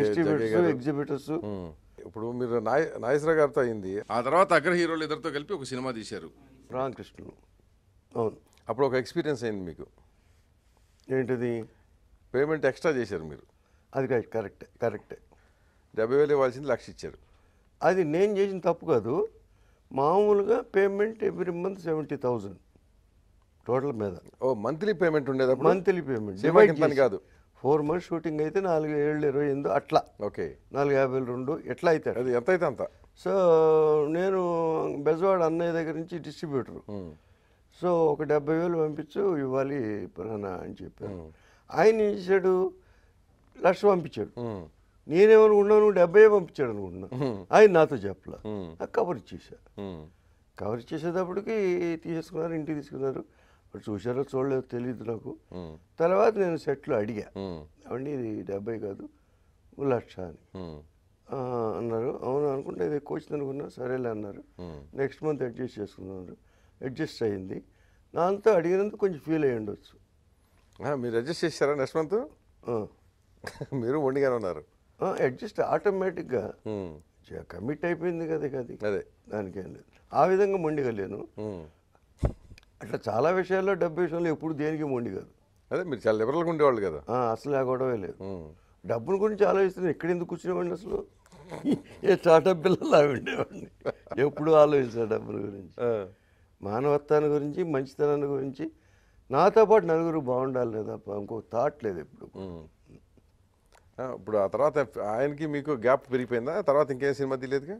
డిస్ట్రిబ్యూటర్స్ ఎగ్జిబిటర్స్ ఇప్పుడు మీరు నాయ నాగేశ్వర గారితో అయింది ఆ తర్వాత అగ్ర హీరోలు ఇద్దరితో కలిపి ఒక సినిమా తీశారు రామకృష్ణుడు అవును అప్పుడు ఒక ఎక్స్పీరియన్స్ అయింది మీకు ఏంటిది పేమెంట్ ఎక్స్ట్రా చేశారు మీరు అది కరెక్ట్ కరెక్ట్ డెబ్బై వేలు ఇవ్వాల్సింది లక్ష ఇచ్చారు అది నేను చేసిన తప్పు కాదు మామూలుగా payment every month seventy thousand total మీద ఓ మంత్లీ పేమెంట్ ఉండేది మంత్లీ పేమెంట్ డివైడ్ కాదు ఫోర్ మంత్స్ షూటింగ్ అయితే నాలుగు ఏళ్ళు ఇరవై ఎనిమిది అట్లా ఓకే నాలుగు యాభై రెండు ఎట్లా అయితే అది ఎంత అయితే అంత సో నేను బెజవాడ అన్నయ్య దగ్గర నుంచి డిస్ట్రిబ్యూటర్ సో ఒక డెబ్బై వేలు పంపించు ఇవ్వాలి ప్రహనా అని చెప్పాను ఆయన ఏం చేశాడు లక్ష పంపించాడు నేనేమనుకుంటున్నాను డెబ్బై పంపించాడు అనుకుంటున్నా ఆయన నాతో చెప్పలే కవర్ ఇచ్చేసా కవర్ చేసేటప్పటికి తీసేసుకున్నారు ఇంటికి తీసుకున్నారు చూశారో చూడలేదు తెలియదు నాకు తర్వాత నేను సెట్లో అడిగా అవండి ఇది డెబ్బై కాదు లక్ష అని అన్నారు అవును అనుకుంటే ఇది ఎక్కువ వచ్చింది అనుకున్నా సరేలే అన్నారు నెక్స్ట్ మంత్ అడ్జస్ట్ చేసుకున్నారు అడ్జస్ట్ అయ్యింది దాంతో అడిగినందుకు కొంచెం ఫీల్ అయ్యి ఉండొచ్చు మీరు అడ్జస్ట్ చేశారా నెక్స్ట్ మంత్ <laughs> మీరు ఒండిగానే ఉన్నారు అడ్జస్ట్ ఆటోమేటిక్గా కమిట్ అయిపోయింది కదా అది అదే దానికేం లేదు ఆ విధంగా మొండిగా లేను అట్లా చాలా విషయాల్లో డబ్బు విషయంలో ఎప్పుడు దేనికి మొండి కాదు అదే మీరు చాలా లిబరల్గా ఉండేవాళ్ళు కదా అసలు ఆ గొడవ లేదు డబ్బును గురించి ఆలోచిస్తున్నాను ఎక్కడ ఎందుకు కూర్చునేవాడిని అసలు <laughs> ఏ చాటా పిల్లలు అవి ఉండేవాడిని ఎప్పుడు ఆలోచించాను డబ్బుల గురించి మానవత్వాన్ని గురించి మంచితనాన్ని గురించి నాతో పాటు నలుగురు బాగుండాలి లేదా ఇంకో థాట్ లేదు ఇప్పుడు ఇప్పుడు ఆ తర్వాత ఆయనకి మీకు గ్యాప్ పెరిగిపోయిందా తర్వాత ఇంకేం సినిమా తీయలేదుగా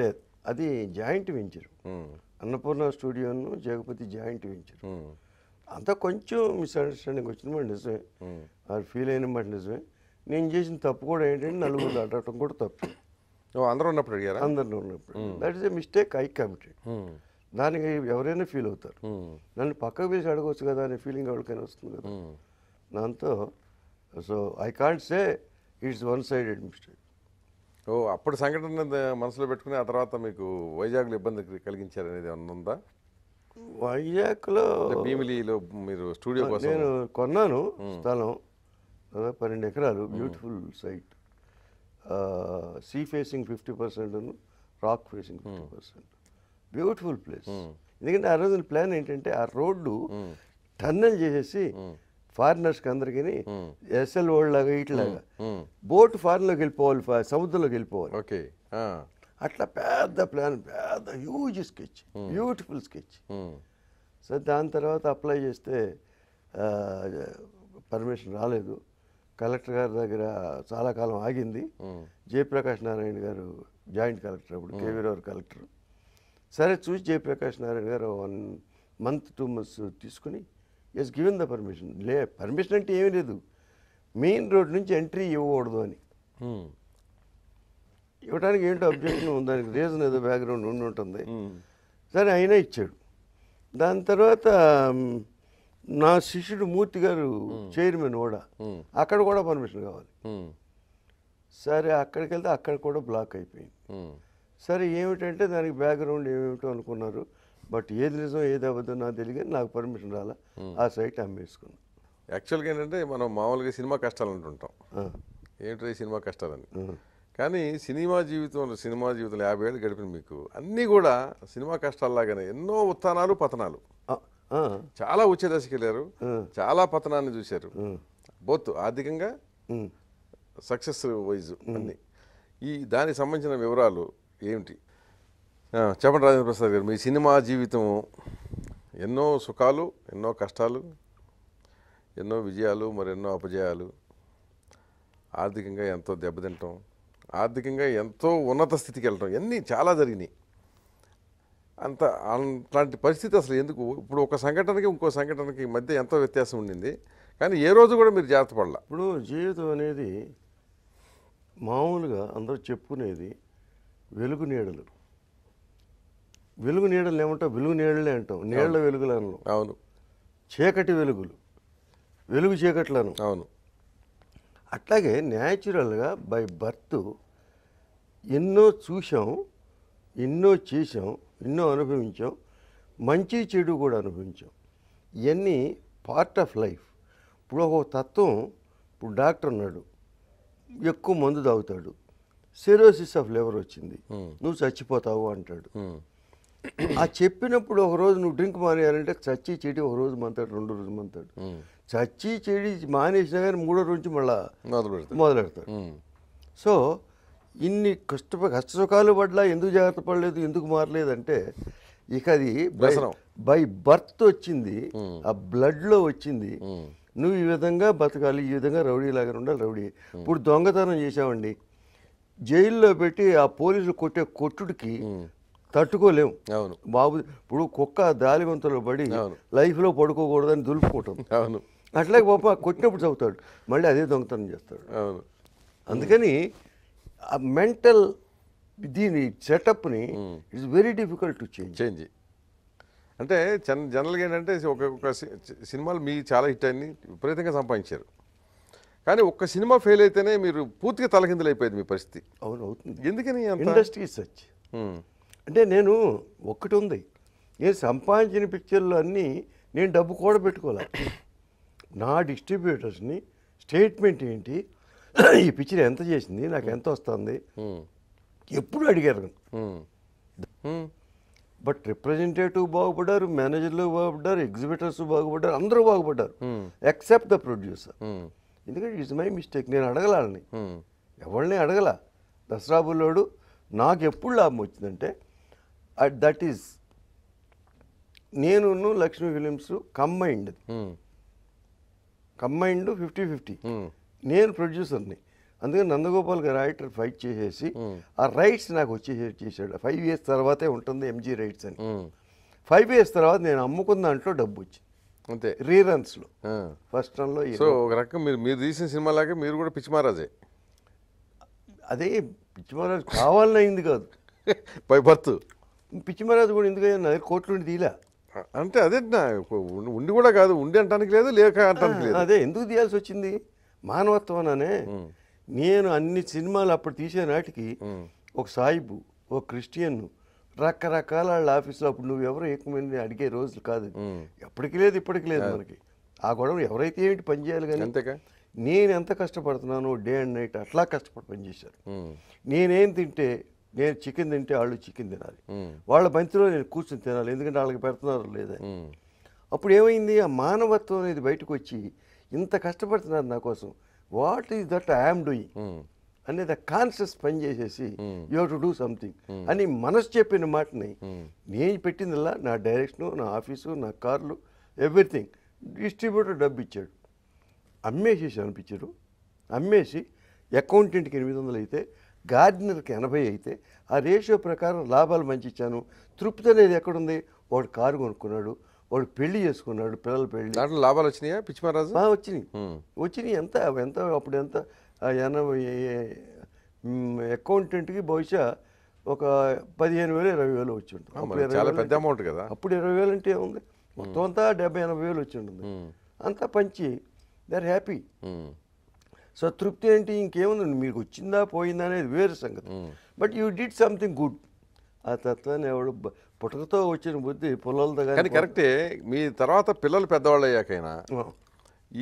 లేదు అది జాయింట్ వెంచర్ అన్నపూర్ణ స్టూడియోను జగపతి జాయింట్ వెంచర్ అంతా కొంచెం మిస్అండర్స్టాండింగ్ వచ్చింది మాట నిజమే వారు ఫీల్ అయిన మాట నిజమే నేను చేసిన తప్పు కూడా ఏంటంటే నలుగురు అడగటం కూడా తప్పు అందరూ ఉన్నప్పుడు అడిగారు అందరిలో ఉన్నప్పుడు that is a mistake I committed దానికి ఎవరైనా ఫీల్ అవుతారు నన్ను పక్కకు వేసి అడగవచ్చు కదా అనే ఫీలింగ్ ఎవరికైనా వస్తుంది కదా దాంతో so I can't say it's one sided mistake ఓ అప్పుడు సంఘటన మనసులో పెట్టుకుని ఆ తర్వాత మీకు వైజాగ్లో ఇబ్బంది కలిగించారనేది ఉందా వైజాగ్లో భీమిలీలో మీరు స్టూడియో కోసం నేను కొన్నాను స్థలం పన్నెండు ఎకరాలు beautiful site sea facing fifty percent rock facing fifty percent beautiful place ఎందుకంటే ఆ రోజున ప్లాన్ ఏంటంటే ఆ రోడ్డు టన్నెల్ చేసేసి ఫారినర్స్కి అందరికీ ఎస్ఎల్ ఓల్డ్ లాగా ఇట్లాగా బోట్ లోకి వెళ్ళిపోవాలి సముద్రంలోకి వెళ్ళిపోవాలి ఓకే అట్లా పెద్ద ప్లాన్ పెద్ద huge sketch beautiful sketch so దాని తర్వాత అప్లై చేస్తే పర్మిషన్ రాలేదు కలెక్టర్ గారి దగ్గర చాలా కాలం ఆగింది జయప్రకాష్ నారాయణ గారు జాయింట్ కలెక్టర్ అప్పుడు కేవీరావు కలెక్టర్ సరే చూసి Jayaprakash Narayana garu one month two months తీసుకుని ఎస్ గివెన్ ద పర్మిషన్ లే పర్మిషన్ అంటే ఏమీ లేదు మెయిన్ రోడ్ నుంచి ఎంట్రీ ఇవ్వకూడదు అని ఇవ్వడానికి ఏంటో అబ్జెక్షన్ దానికి రీజన్ ఏదో బ్యాక్గ్రౌండ్ ఉండి ఉంటుంది సరే అయినా ఇచ్చాడు దాని తర్వాత నా శిష్యుడు మూర్తి గారు చైర్మన్ కూడా అక్కడ కూడా పర్మిషన్ కావాలి సరే అక్కడికి వెళ్తే అక్కడ కూడా బ్లాక్ అయిపోయింది సరే ఏమిటంటే దానికి బ్యాక్గ్రౌండ్ ఏమిటో అనుకున్నారు బట్ ఏది నిజం ఏది అబద్ధం నాకు తెలియదు నాకు పర్మిషన్ రాలా ఆ సైట్ అమ్మేసుకున్నాను యాక్చువల్గా ఏంటంటే మనం మామూలుగా సినిమా కష్టాలు అంటుంటాం ఏంటో సినిమా కష్టాలని కానీ సినిమా జీవితంలో సినిమా జీవితంలో యాభై ఏళ్ళు గడిపిన మీకు అన్నీ కూడా సినిమా లాగానే ఎన్నో ఉత్థానాలు పతనాలు చాలా ఉచ్చ దశకి వెళ్ళారు చాలా పతనాన్ని చూశారు బొత్తు ఆర్థికంగా సక్సెస్ వైజ్ అన్ని ఈ దానికి సంబంధించిన వివరాలు ఏమిటి చెప్పండి రాజేంద్ర ప్రసాద్ గారు మీ సినిమా జీవితం ఎన్నో సుఖాలు ఎన్నో కష్టాలు ఎన్నో విజయాలు మరెన్నో అపజయాలు ఆర్థికంగా ఎంతో దెబ్బతింటాం ఆర్థికంగా ఎంతో ఉన్నత స్థితికి వెళ్ళటం ఇవన్నీ చాలా జరిగినాయి అంత అట్లాంటి పరిస్థితి అసలు ఎందుకు ఇప్పుడు ఒక సంఘటనకి ఇంకో సంఘటనకి మధ్య ఎంతో వ్యత్యాసం ఉండింది కానీ ఏ రోజు కూడా మీరు జాగ్రత్త ఇప్పుడు జీవితం అనేది మామూలుగా అందరూ చెప్పుకునేది వెలుగు నీడలు వెలుగు నీడలు ఏమంటావు వెలుగు నీడలే అంటాం నీళ్ల వెలుగులు అన్నాం అవును చీకటి వెలుగులు వెలుగు చీకట్లను అవును అట్లాగే న్యాచురల్గా బై బర్త్ ఎన్నో చూసాం ఎన్నో చేసాం ఎన్నో అనుభవించాం మంచి చెడు కూడా అనుభవించాం ఇవన్నీ పార్ట్ ఆఫ్ లైఫ్ ఇప్పుడు ఒక తత్వం ఇప్పుడు డాక్టర్ ఉన్నాడు ఎక్కువ మందు తాగుతాడు సిరోసిస్ ఆఫ్ లివర్ వచ్చింది నువ్వు చచ్చిపోతావు అంటాడు ఆ చెప్పినప్పుడు ఒకరోజు నువ్వు డ్రింక్ మానేయాలంటే చచ్చి చెడి ఒక రోజు మంతాడు రెండు రోజు మంతాడు చచ్చి చెడి మానేసిన కానీ మూడో రోజు మళ్ళీ మొదలెడతాడు సో ఇన్ని కష్ట కష్ట సుఖాలు పడ్డా ఎందుకు జాగ్రత్త పడలేదు ఎందుకు మారలేదంటే ఇక అది బై బర్త్ వచ్చింది ఆ బ్లడ్లో వచ్చింది నువ్వు ఈ విధంగా బతకాలి ఈ విధంగా రౌడీ లాగా ఉండాలి రౌడీ ఇప్పుడు దొంగతనం చేసావండి జైల్లో పెట్టి ఆ పోలీసులు కొట్టే కొట్టుడికి తట్టుకోలేము అవును బాబు ఇప్పుడు కుక్క దాలివంతలో పడి లైఫ్లో పడుకోకూడదని దులుపుకుంటాం అవును అట్లాగే పాప కొట్టినప్పుడు చదువుతాడు మళ్ళీ అదే దొంగతనం చేస్తాడు అవును అందుకని ఆ మెంటల్ దీని సెటప్ని it's very difficult to change change అంటే జనరల్గా ఏంటంటే ఒక సినిమాలు మీ చాలా హిట్ అయింది విపరీతంగా సంపాదించారు కానీ ఒక్క సినిమా ఫెయిల్ అయితేనే మీరు పూర్తిగా తలకిందులైపోయింది మీ పరిస్థితి అవును అవుతుంది ఎందుకని ఇండస్ట్రీ సచ్ అంటే నేను ఒక్కటి ఉంది నేను సంపాదించిన పిక్చర్లు అన్నీ నేను డబ్బు కూడా పెట్టుకోలే నా డిస్ట్రిబ్యూటర్స్ని స్టేట్మెంట్ ఏంటి ఈ పిక్చర్ ఎంత చేసింది నాకు ఎంత వస్తుంది ఎప్పుడు అడిగారు బట్ రిప్రజెంటేటివ్ బాగుపడ్డారు మేనేజర్లు బాగుపడ్డారు ఎగ్జిబిటర్స్ బాగుపడ్డారు అందరూ బాగుపడ్డారు ఎక్సెప్ట్ ద ప్రొడ్యూసర్ ఎందుకంటే ఇట్స్ మై మిస్టేక్ నేను అడగలని ఎవరిని అడగల దసరా బుల్లోడు నాకు ఎప్పుడు లాభం వచ్చిందంటే అట్ దట్ ఈస్ నేను Lakshmi films combined combined fifty fifty నేను ప్రొడ్యూసర్ని అందుకని నందగోపాల్ గారు రైటర్ ఫైట్ చేసేసి ఆ రైట్స్ నాకు వచ్చి చేసాడు ఫైవ్ ఇయర్స్ తర్వాతే ఉంటుంది ఎంజీ రైట్స్ అని ఫైవ్ ఇయర్స్ తర్వాత నేను అమ్ముకున్న దాంట్లో డబ్బు వచ్చింది అంతే రీరన్స్లో ఫస్ట్ రన్లో సో ఒక రకం మీరు మీరు తీసిన సినిమా లాగా మీరు కూడా పిచ్చిమారాజే అదే పిచ్చిమారాజు కావాలని అయింది కాదు <laughs> పై బర్త్ పిచ్చిమారాజు కూడా అదే కోట్లుండి తీలా అంటే అదే ఉండి కూడా కాదు ఉండి అంటానికి లేదు లేక అంటానికి లేదు అదే ఎందుకు తీయాల్సి వచ్చింది మానవత్వం మానవత్వననే నేను అన్ని సినిమాలు అప్పుడు తీసే నాటికి ఒక సాయిబు ఒక క్రిస్టియన్ రకరకాల వాళ్ళ ఆఫీస్లో అప్పుడు నువ్వు ఎవరు మంది అడిగే రోజులు కాదు ఎప్పటికీ లేదు ఇప్పటికీ లేదు మనకి ఆ గొడవ ఎవరైతే ఏమిటి పని చేయాలి కానీ నేను ఎంత కష్టపడుతున్నానో డే అండ్ నైట్ అట్లా కష్టపడి పనిచేశారు నేనేం తింటే నేను చికెన్ తింటే వాళ్ళు చికెన్ తినాలి వాళ్ళ బంతిలో నేను కూర్చొని తినాలి ఎందుకంటే వాళ్ళకి పెడుతున్నారు లేదా అప్పుడు ఏమైంది ఆ మానవత్వం అనేది బయటకు వచ్చి ఇంత కష్టపడుతున్నారు నా కోసం what is that I'm doing అనేది కాన్షియస్ పనిచేసేసి యూ టు డూ సంథింగ్ అని మనసు చెప్పిన మాటని నేను పెట్టిందల్లా నా డైరెక్షను నా ఆఫీసు నా కార్లు ఎవ్రీథింగ్ డిస్ట్రిబ్యూటర్ డబ్బు ఇచ్చాడు అమ్మేసేసి అనిపించాడు అమ్మేసి అకౌంటెంట్కి ఎనిమిది వందలు అయితే గార్డెనర్కి ఎనభై అయితే ఆ రేషియో ప్రకారం లాభాలు మంచి ఇచ్చాను తృప్తి అనేది ఎక్కడుంది వాడు కారు కొనుక్కున్నాడు వాడు పెళ్లి చేసుకున్నాడు పిల్లలు పెళ్లి లాభాలు వచ్చినాయా పిచ్చిమహారాజు వచ్చినాయి వచ్చినాయి ఎంత ఎంత అప్పుడు ఎంత అకౌంటెంట్కి బహుశా ఒక పదిహేను వేలు ఇరవై వేలు వచ్చి ఉంటుంది చాలా పెద్ద అమౌంట్ కదా అప్పుడు ఇరవై వేలు అంటే ఏముంది మొత్తం అంతా డెబ్బై ఎనభై వేలు వచ్చి ఉంటుంది అంతా పంచి దే హ్యాపీ సో తృప్తి ఏంటి ఇంకేముంది మీకు వచ్చిందా పోయిందా అనేది వేరే సంగతి but you did something good ఆ తత్వాన్ని ఎవడు పుట్టకతో వచ్చిన బుద్ధి పొలాలతో కానీ కరెక్టే మీ తర్వాత పిల్లలు పెద్దవాళ్ళు అయ్యాకైనా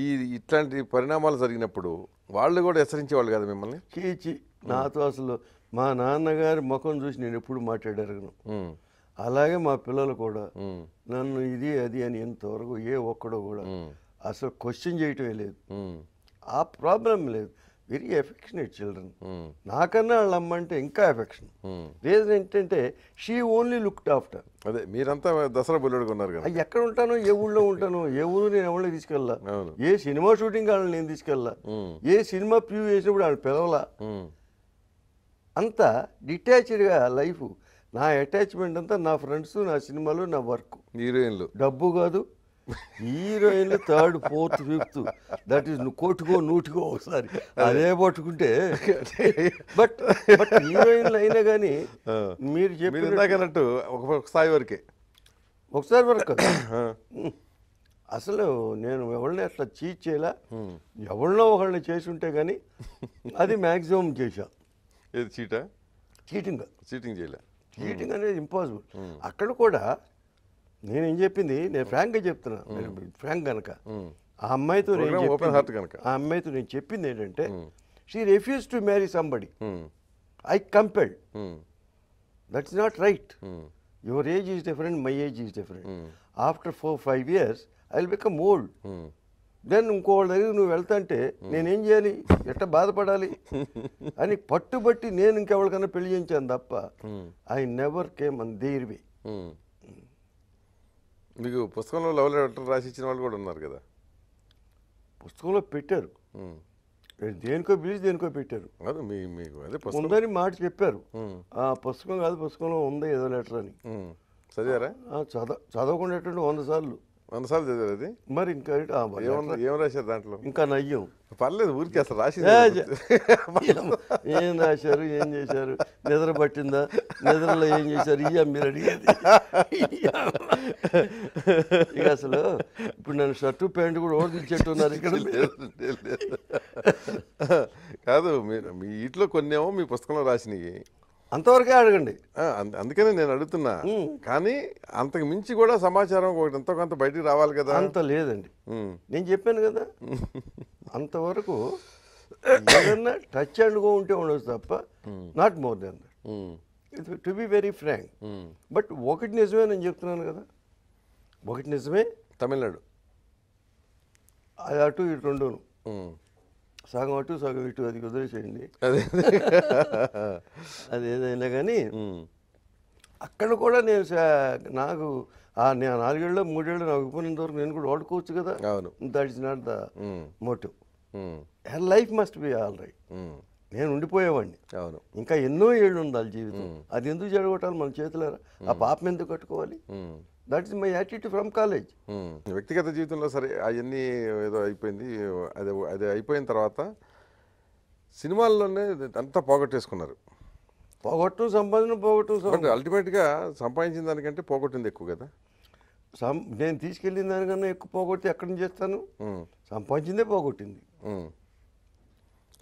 ఈ ఇట్లాంటి పరిణామాలు జరిగినప్పుడు వాళ్ళు కూడా వాళ్ళు కదా మిమ్మల్ని చీచి నాతో అసలు మా నాన్నగారి ముఖం చూసి నేను ఎప్పుడు మాట్లాడారు అలాగే మా పిల్లలు కూడా నన్ను ఇది అది అని ఎంతవరకు ఏ ఒక్కడో కూడా అసలు క్వశ్చన్ చేయటమే లేదు ఆ ప్రాబ్లం లేదు వెరీ ఎఫెక్షనేట్ చిల్డ్రన్ hmm. నాకన్నా వాళ్ళ అమ్మ అంటే ఇంకా ఎఫెక్షన్ hmm. రీజన్ ఏంటంటే షీ ఓన్లీ లుక్డ్ ఆఫ్టర్ అదే మీరంతా దసరా బుల్లెడ్గా ఉన్నారు కదా ఎక్కడ ఉంటాను ఏ ఊళ్ళో ఉంటాను ఏ ఊరు నేను ఎవరిని తీసుకెళ్ళా ఏ సినిమా షూటింగ్ వాళ్ళని నేను తీసుకెళ్ళా hmm. ఏ సినిమా ప్యూ చేసినప్పుడు వాళ్ళు పిలవలా అంత డిటాచ్డ్గా లైఫ్ నా అటాచ్మెంట్ అంతా నా ఫ్రెండ్స్ నా సినిమాలు నా వర్క్ హీరోయిన్లు డబ్బు కాదు హీరోయిన్లు third fourth fifth that is కోటికో నూటికో ఒకసారి అదే పట్టుకుంటే బట్ బట్ హీరోయిన్లు అయినా కానీ మీరు చెప్పినట్టు ఒక స్థాయి వరకే ఒకసారి వరకు అసలు నేను ఎవరిని అట్లా చీట్ చేయలా ఎవరినో ఒకళ్ళని చేసి ఉంటే కానీ అది మ్యాక్సిమం చేశా ఏది చీటా చీటింగ్ చీటింగ్ చేయలే చీటింగ్ అనేది ఇంపాసిబుల్ అక్కడ కూడా నేనేం చెప్పింది నేను ఫ్రాంక్గా చెప్తున్నా ఫ్రాంక్ కనుక ఆ అమ్మాయితో నేను కనుక ఆ అమ్మాయితో నేను చెప్పింది ఏంటంటే she refuse to marry somebody I compelled that's not right your age is different my age is different after four five years I will become old then ఇంకోళ్ళ దగ్గర నువ్వు వెళ్తుంటే నేనేం చేయాలి ఎట్ట బాధపడాలి <laughs> అని పట్టుబట్టి నేను ఇంకెవరికైనా పెళ్లి చేయించాను తప్ప I never came in their way మీకు పుస్తకంలో లవ్ లెటర్ రాసి ఇచ్చిన వాళ్ళు కూడా ఉన్నారు కదా పుస్తకంలో పెట్టారు దేనికో పిలిచి దేనికో పెట్టారు అదే మీ మీకు ఉందని మాట చెప్పారు ఆ పుస్తకం కాదు పుస్తకంలో ఉంది ఏదో లెటర్ అని చదివారా చదవ చదవకుండా వంద సార్లు వందసార్లు చదివారు అది మరి ఇంకా ఏం రాశారు దాంట్లో ఇంకా నయ్యం పర్లేదు ఊరికి అసలు రాసి ఏం రాశారు ఏం చేశారు నిద్ర పట్టిందా నిద్రలో ఏం చేశారు ఇయ్యా మీరు అడిగేది ఇక అసలు ఇప్పుడు నేను షర్టు ప్యాంటు కూడా ఓడిదిచ్చేట్టు ఉన్నారు ఇక్కడ కాదు మీ ఇంట్లో కొన్నేమో మీ పుస్తకంలో రాసినవి అంతవరకే అడగండి అందుకనే నేను అడుగుతున్నా కానీ అంతకు మించి కూడా సమాచారం ఒకటి ఎంతో కొంత బయటికి రావాలి కదా అంత లేదండి నేను చెప్పాను కదా <laughs> అంతవరకు ఏదన్నా టచ్ అండ్ గో ఉంటే ఉండదు తప్ప not more then to be very frank but ఒకటి నిజమే నేను చెప్తున్నాను కదా ఒకటి నిజమే తమిళనాడు అది అటు ఇటు రెండును సగం అటు సగం ఇటు అది కుదిరేసేయండి <laughs> అది ఏదైనా కానీ అక్కడ కూడా నేను నాకు ఆ నేను నాలుగేళ్ళు మూడేళ్ళు నాకు పోయినంత వరకు నేను కూడా వాడుకోవచ్చు కదా that is not the motive her life must be all right నేను ఉండిపోయేవాడిని అవును ఇంకా ఎన్నో ఏళ్ళు ఉండాలి జీవితం అది ఎందుకు చెడగొట్టాలి మన చేతులారా ఆ పాపం ఎందుకు కట్టుకోవాలి that is my attitude from college వ్యక్తిగత జీవితంలో సరే అవన్నీ ఏదో అయిపోయింది అది అది అయిపోయిన తర్వాత సినిమాల్లోనే అంతా పోగొట్టేసుకున్నారు పోగొట్టు సంపాదన పోగొట్టు అల్టిమేట్గా సంపాదించిన దానికంటే పోగొట్టింది ఎక్కువ కదా నేను తీసుకెళ్ళిన దానికన్నా ఎక్కువ పోగొట్టి నుంచి చేస్తాను hmm. సంపాదించిందే పోగొట్టింది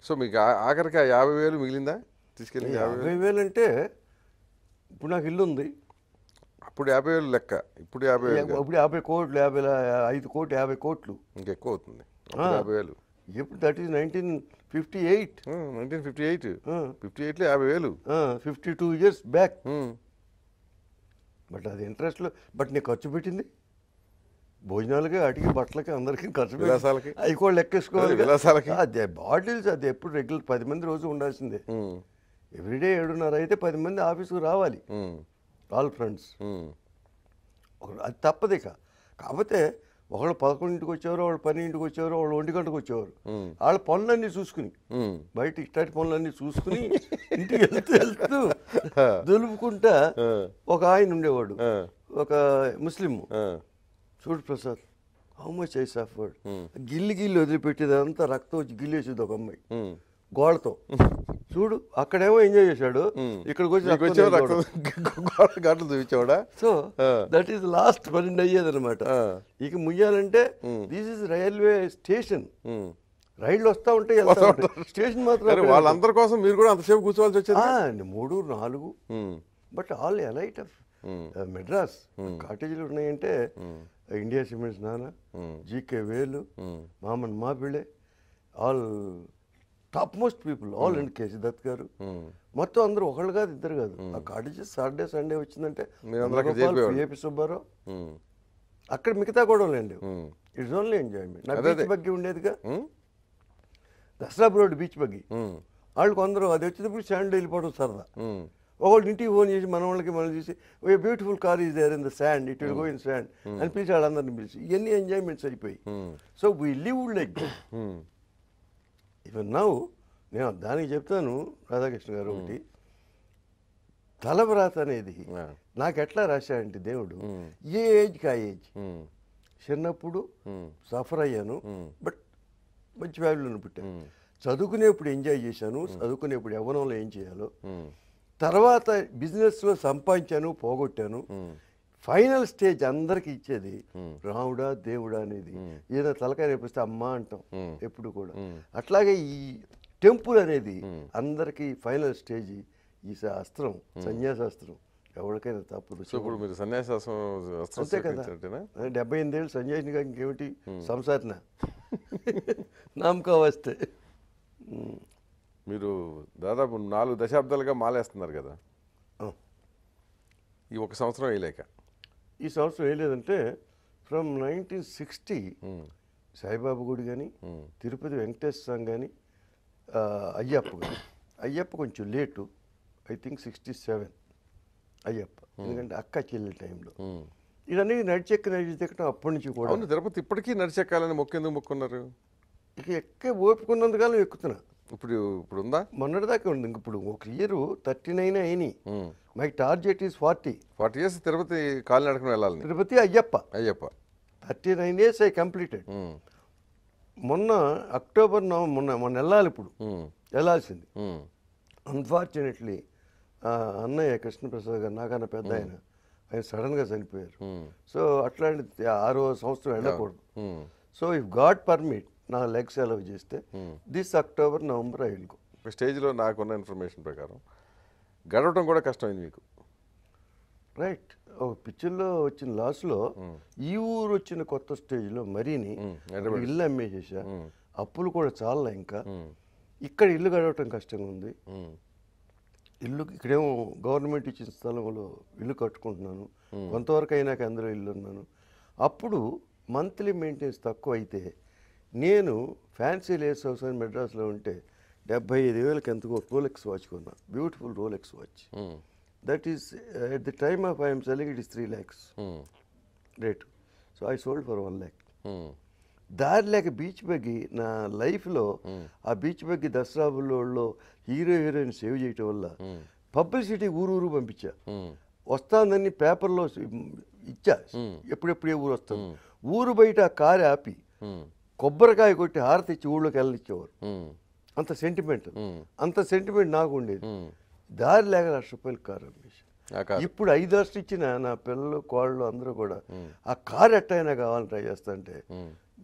సో hmm. మీకు ఆఖరికి యాభై వేలు మిగిలిందా తీసుకెళ్ళి యాభై వేలు అంటే ఇప్పుడు నాకు ఇల్లు ఉంది అప్పుడు యాభై వేలు లెక్క ఇప్పుడు యాభై ఇప్పుడు యాభై కోట్లు యాభై ఐదు కోట్లు యాభై కోట్లు ఇంకెక్కువ అవుతుంది యాభై వేలు ఎప్పుడు that is nineteen fifty eight nineteen fifty eight fifty ఎయిట్లో యాభై వేలు fifty two years back but అది ఇంట్రెస్ట్లో బట్ నేను ఖర్చు పెట్టింది భోజనాలకి అటుకి బట్టలకి అందరికీ ఖర్చు విలాసాలకి అవి కూడా లెక్కేసుకోవాలి విలాసాలకి అదే బాటిల్స్ అది ఎప్పుడు రెగ్యులర్ పది మంది రోజు ఉండాల్సిందే ఎవ్రీడే ఏడున్నర అయితే పది మంది ఆఫీస్కి రావాలి ఆల్ ఫ్రెండ్స్ ఒక అది తప్పదిక కాకపోతే ఒకళ్ళు పదకొండింటికి వచ్చేవారు వాళ్ళు పన్నెండింటికి వచ్చేవారు వాళ్ళు ఒంటి గంటకు వచ్చేవారు వాళ్ళ పనులన్నీ చూసుకుని బయట ఇట్లాంటి పనులన్నీ చూసుకుని <laughs> ఇంటికి వెళ్తూ వెళ్తూ దులుపుకుంటా ఒక ఆయన ఉండేవాడు ఒక ముస్లిం చూడు Prasad how much I suffered గిల్లి గిల్లి వదిలిపెట్టేదంతా రక్తం వచ్చి వేసేది ఒక అమ్మాయి గోడతో <laughs> చూడు అక్కడేమో ఎంజాయ్ చేశాడు ఇక్కడికి వచ్చి <laughs> గంటలు సో దట్ ఈస్ లాస్ట్ పని అయ్యేది అనమాట ఇక ముయ్యాలంటే దిస్ ఇస్ రైల్వే స్టేషన్ రైళ్లు వస్తా ఉంటాయి స్టేషన్ మాత్రం వాళ్ళందరి కోసం మీరు కూడా అంతసేపు కూర్చోవాల్సి వచ్చేది మూడు నాలుగు but all elite of Madras కాటేజీలు ఉన్నాయంటే ఇండియా సిమెంట్స్ నాన్న జీకే వేలు Mammen Mappillai all top most people all hmm. And KC Dutt garu hmm. మొత్తం అందరూ ఒకళ్ళు కాదు ఇద్దరు కాదు hmm. ఆ కాటేజ్ సాటర్డే సండే వచ్చిందంటే ఏపీ సుబ్బారావు అక్కడ మిగతా లేండి ఇట్స్ ఓన్లీ ఎంజాయ్మెంట్ నాకు బీచ్ బగ్గి ఉండేదిగా దసరా రోడ్డు బీచ్ బగ్గి వాళ్ళకి అందరూ అది వచ్చినప్పుడు శాండ్ వెళ్ళిపోవడం సరదా ఒకళ్ళు ఇంటికి ఫోన్ చేసి మన వాళ్ళకి మనం చేసి ఓ beautiful car is there in the sand it will go in sand అని పిలిచి వాళ్ళందరిని పిలిచి ఇవన్నీ ఎంజాయ్మెంట్స్ అయిపోయి సో వీ లివ్ లైక్ ఇప్పుడు నౌ నేను దానికి చెప్తాను రాధాకృష్ణ గారు ఒకటి తలవ్రాత అనేది నాకు ఎట్లా రాశాడంటే దేవుడు ఏ ఏజ్ కా ఏజ్ చిన్నప్పుడు సఫర్ అయ్యాను బట్ మంచి ఫ్యామిలీలో పుట్టాను చదువుకునేప్పుడు ఎంజాయ్ చేశాను చదువుకునేప్పుడు యవ్వనంలో ఏం చేయాలో తర్వాత బిజినెస్లో సంపాదించాను పోగొట్టాను ఫైనల్ స్టేజ్ అందరికి ఇచ్చేది రాముడా దేవుడా అనేది ఏదో తలకాయ రేపిస్తే అమ్మ అంటాం ఎప్పుడు కూడా అట్లాగే ఈ టెంపుల్ అనేది అందరికీ ఫైనల్ స్టేజ్ ఈ అస్త్రం సన్యాసాస్త్రం ఎవరికైనా తప్పదు ఇప్పుడు మీరు సన్యాసాస్త్రం అంతే కదా డెబ్బై ఎనిమిది ఏళ్ళు కానీ ఇంకేమిటి సంసారిన నామకా వస్తే మీరు దాదాపు నాలుగు దశాబ్దాలుగా మాలేస్తున్నారు కదా ఈ ఒక సంవత్సరం వేయలేక ఈ సంవత్సరం ఏం లేదంటే ఫ్రమ్ నైన్టీన్ సిక్స్టీ సాయిబాబు గుడి కానీ hmm. తిరుపతి వెంకటేశ్వర స్వామి కానీ అయ్యప్ప కానీ అయ్యప్ప కొంచెం late I think sixty seven Ayyappa hmm. ఎందుకంటే అక్క చెల్లె టైంలో hmm. ఇదన్నీ నడిచెక్క నడిచెక్కడం అప్పటి నుంచి కూడా తిరుపతి ఇప్పటికీ నడిచెక్కాలని మొక్కేందుకు మొక్కున్నారు ఇక ఎక్క ఓపుకున్నందుకాలం ఎక్కుతున్నా ఇప్పుడు ఇప్పుడు ఉందా మొన్నటిదాకా ఉంది ఇంక ఇప్పుడు ఒక ఇయర్ థర్టీ నైన్ అయినాయి my target is forty forty years Tirupati కాలు నడకం వెళ్ళాలి Tirupati Ayyappa Ayyappa thirty nine years I completed మొన్న అక్టోబర్ నవంబర్ మొన్న మొన్న వెళ్ళాలి ఇప్పుడు వెళ్ళాల్సింది అన్ఫార్చునేట్లీ అన్నయ్య కృష్ణప్రసాద్ గారు నాకన్నా పెద్ద ఆయన ఆయన సడన్గా చనిపోయారు సో అట్లాంటి ఆరో సంవత్సరం వెళ్ళకూడదు సో ఇఫ్ గాడ్ పర్మిట్ నా లెగ్స్ అలవ్ చేస్తే this October November I will go స్టేజ్లో నాకున్న ఇన్ఫర్మేషన్ ప్రకారం గడవటం కూడా కష్టమైంది మీకు రైట్ పిక్చర్లో వచ్చిన లాస్లో ఈ ఊరు వచ్చిన కొత్త స్టేజ్లో మరీని ఇల్లు అమ్మేసేసా అప్పులు కూడా చాలా ఇంకా ఇక్కడ ఇల్లు గడవటం కష్టంగా ఉంది ఇల్లు ఇక్కడేమో గవర్నమెంట్ ఇచ్చిన స్థలంలో ఇల్లు కట్టుకుంటున్నాను కొంతవరకు అయినాక అందరూ ఇల్లు ఉన్నాను అప్పుడు మంత్లీ మెయింటెనెన్స్ తక్కువ అయితే నేను ఫ్యాన్సీ లేస్ హౌస్ అని మెడ్రాస్లో ఉంటే డెబ్బై ఐదు వేలకు ఎంతకు రోలెక్స్ వాచ్ కొన్నా beautiful Rolex watch that is at the time of I'm selling it is three lakhs rate so I sold for one lakh దారి లేక బీచ్ బగ్గి నా లైఫ్లో hmm. ఆ బీచ్ బగ్గి దసరా బుల్లో హీరో హీరోయిన్ సేవ్ చేయటం వల్ల hmm. పబ్లిసిటీ ఊరు ఊరు పంపించా hmm. వస్తుందని పేపర్లో ఇచ్చా ఎప్పుడెప్పుడే ఊరు వస్తుంది ఊరు బయట కారు ఆపి కొబ్బరికాయ కొట్టి హారతి ఇచ్చి ఊళ్ళోకి వెళ్ళనిచ్చేవారు అంత సెంటిమెంట్ అంత సెంటిమెంట్ నాకు ఉండేది దారి లేక లక్ష రూపాయలు కారు అమ్మేసి ఇప్పుడు ఐదు లక్షలు ఇచ్చిన నా పిల్లలు కోళ్ళు అందరూ కూడా ఆ కారు ఎట్టయినా కావాలని ట్రై అంటే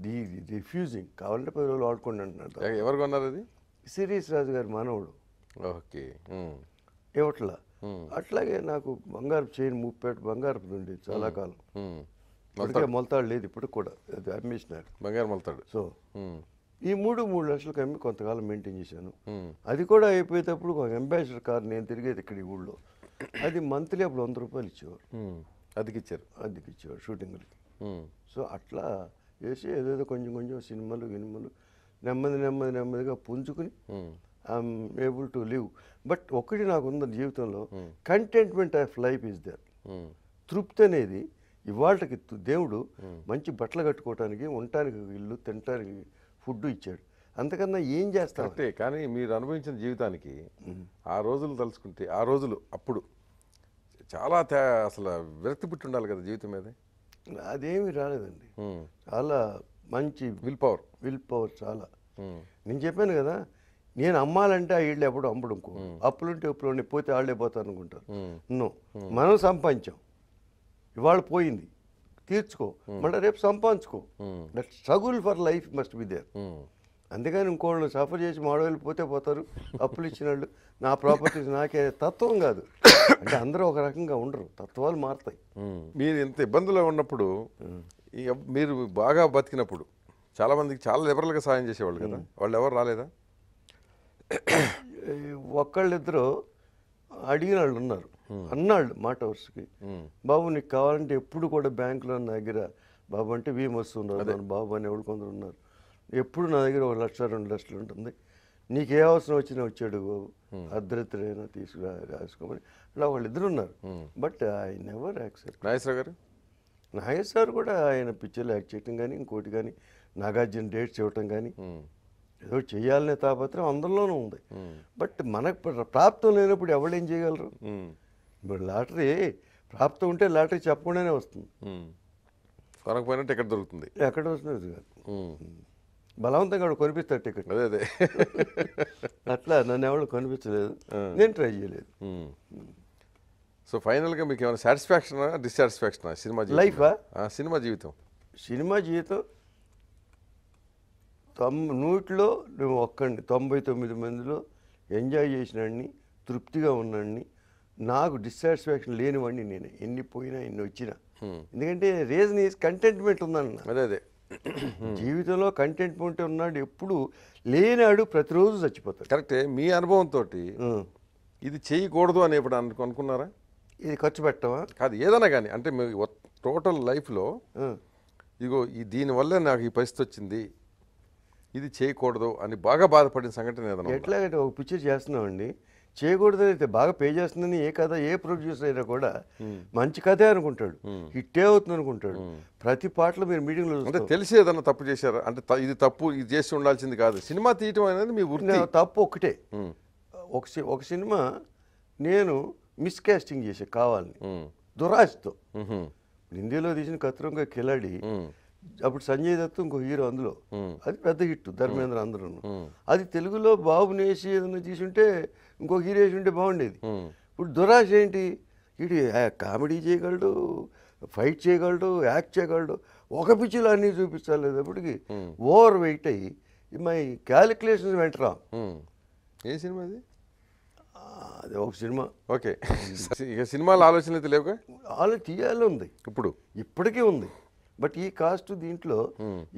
దీది రిఫ్యూజింగ్ కావాలంటే పది రోజులు వాడుకోండి అంటున్నాడు ఎవరు కొన్నారు అది సిరీస్ రాజు గారి మానవుడు ఓకే ఇవట్లా అట్లాగే నాకు బంగారు చైన్ ముప్పేట బంగారు ఉంది చాలా కాలం అందుకే మొలతాడు లేదు ఇప్పుడు కూడా అది అమ్మేసినారు బంగారు మొలతాడు సో ఈ మూడు మూడు లక్షలకు అమ్మి కొంతకాలం మెయింటైన్ చేశాను అది కూడా అయిపోయేటప్పుడు ఒక అంబాసిడర్ కార్ నేను తిరిగేది ఇక్కడ ఈ ఊళ్ళో అది మంత్లీ అప్పుడు వంద రూపాయలు ఇచ్చేవారు అదికి ఇచ్చారు అదికి ఇచ్చేవారు షూటింగ్లకి సో అట్లా చేసి ఏదేదో కొంచెం కొంచెం సినిమాలు గినిమలు నెమ్మది నెమ్మది నెమ్మదిగా పుంజుకుని I'm able to live but ఒకటి నాకు ఉన్న జీవితంలో contentment of life is there తృప్తి అనేది ఇవాళకి దేవుడు మంచి బట్టలు కట్టుకోవటానికి ఉండటానికి ఇల్లు తినటానికి ఫుడ్ ఇచ్చాడు అంతకన్నా ఏం చేస్తారు అంటే కానీ మీరు అనుభవించిన జీవితానికి ఆ రోజులు తలుచుకుంటే ఆ రోజులు అప్పుడు చాలా అసలు విరక్తి పుట్టి ఉండాలి కదా జీవితం మీద అదేమి రాలేదండి చాలా మంచి విల్ పవర్ విల్ పవర్ చాలా నేను చెప్పాను కదా నేను అమ్మాలంటే ఆ వీళ్ళు ఎప్పుడు అమ్మడం అప్పులుంటే అప్పులు పోతే ఆళ్ళే పోతాను అనుకుంటారు నో మనం సంపాదించాం ఇవాళ పోయింది తీర్చుకో hmm. మళ్ళీ రేపు సంపాదించుకో that struggle for life must be there అందుకని ఇంకోళ్ళు సఫర్ చేసి మాడవేలు పోతే పోతారు అప్పులు ఇచ్చిన వాళ్ళు నా ప్రాపర్టీస్ నాకే తత్వం కాదు అంటే అందరూ ఒక రకంగా ఉండరు తత్వాలు మారుతాయి hmm. మీరు ఇంత ఇబ్బందులో ఉన్నప్పుడు hmm. మీరు బాగా బతికినప్పుడు చాలామందికి చాలా లిబరల్గా సాయం చేసేవాళ్ళు కదా వాళ్ళు ఎవరు రాలేదా ఒక్కళ్ళిద్దరు అడిగిన వాళ్ళు ఉన్నారు అన్నాడు మాట వరుసకి బాబు నీకు కావాలంటే ఎప్పుడు కూడా బ్యాంకులో నా దగ్గర బాబు అంటే భీమ్ బాబు అని ఎవరు కొందరు ఉన్నారు ఎప్పుడు నా దగ్గర ఒక లక్ష రెండు లక్షలు ఉంటుంది నీకు ఏ అవసరం వచ్చినా వచ్చాడు బాబు అర్ధరాత్రైనా తీసుకురా రాసుకోమని అలా వాళ్ళిద్దరు ఉన్నారు but I never accept Nageswara garu Nageswara కూడా ఆయన పిక్చర్లు యాక్ట్ చేయటం కానీ ఇంకోటి కానీ నాగార్జున డేట్స్ ఇవ్వటం కానీ ఏదో చేయాలనే తాపత్రం అందరిలోనూ ఉంది బట్ మనకు ప్రాప్తం లేనప్పుడు ఎవడేం చేయగలరు ఇప్పుడు లాటరీ ప్రాప్తం ఉంటే లాటరీ చెప్పకుండానే వస్తుంది కొనకపోయినా టికెట్ దొరుకుతుంది ఎక్కడ వస్తుంది బలవంతంగా వాడు కొనిపిస్తారు టికెట్ అదే అదే అట్లా నన్ను ఎవరు కొనిపించలేదు నేను ట్రై చేయలేదు సో ఫైనల్గా మీకు ఏమైనా సాటిస్ఫాక్షనా డిస్సాటిస్ఫాక్షనా సినిమా లైఫా సినిమా జీవితం సినిమా జీవితం తొం నూటిలో నువ్వు ఒక్కండి తొంభై తొమ్మిది మందిలో ఎంజాయ్ చేసినాన్ని తృప్తిగా ఉన్నాడిని నాకు డిస్సాటిస్ఫాక్షన్ లేనివ్వండి నేను ఎన్ని పోయినా ఎన్ని వచ్చినా ఎందుకంటే రీజన్ ఈజ్ కంటెంట్మెంట్ ఉందన్న అదే అదే <clears throat> జీవితంలో కంటెంట్మెంట్ ఉన్నాడు ఎప్పుడు లేనాడు ప్రతిరోజు చచ్చిపోతాడు కరెక్టే మీ అనుభవంతో ఇది చేయకూడదు అని ఇప్పుడు అనుకున్నారా ఇది ఖర్చు పెట్టవా కాదు ఏదైనా కానీ అంటే మీ టోటల్ లైఫ్లో ఇగో ఈ దీనివల్ల నాకు ఈ పరిస్థితి వచ్చింది ఇది చేయకూడదు అని బాగా బాధపడిన సంఘటన ఏదైనా ఎట్లాగంటే ఒక పిక్చర్ చేస్తున్నామండి చేయకూడదు అయితే బాగా పే చేస్తుందని ఏ కథ ఏ ప్రొడ్యూసర్ అయినా కూడా మంచి కథే అనుకుంటాడు హిట్టే అవుతుంది అనుకుంటాడు ప్రతి పాటలో మీరు మీటింగ్లో అంటే తెలిసి ఏదన్నా తప్పు చేశారు అంటే ఇది తప్పు ఇది చేసి ఉండాల్సింది కాదు సినిమా తీయటం అనేది మీ ఊరి తప్పు ఒకటే ఒక ఒక సినిమా నేను మిస్కాస్టింగ్ చేసే కావాలని దురాశతో హిందీలో తీసిన కత్రంగా కిలాడి అప్పుడు సంజయ్ దత్ ఇంకో హీరో అందులో అది పెద్ద హిట్ ధర్మేంద్ర అందరూ అది తెలుగులో బాబుని వేసి ఏదైనా ఉంటే ఇంకో హీరో వేసి ఉంటే బాగుండేది ఇప్పుడు దురాశ ఏంటి ఇటు కామెడీ చేయగలడు ఫైట్ చేయగలడు యాక్ట్ చేయగలడు ఒక పిచ్చిలో అన్నీ చూపించాలి అప్పటికి ఓవర్ వెయిట్ అయ్యి మై క్యాలిక్యులేషన్స్ వెంటరా ఏ సినిమా అది అదే ఒక సినిమా ఓకే <laughs> ఇక సినిమాల ఆలోచన అయితే లేవుగా ఆలోచన తీయాలి ఉంది ఇప్పుడు ఇప్పటికీ ఉంది బట్ ఈ కాస్ట్ దీంట్లో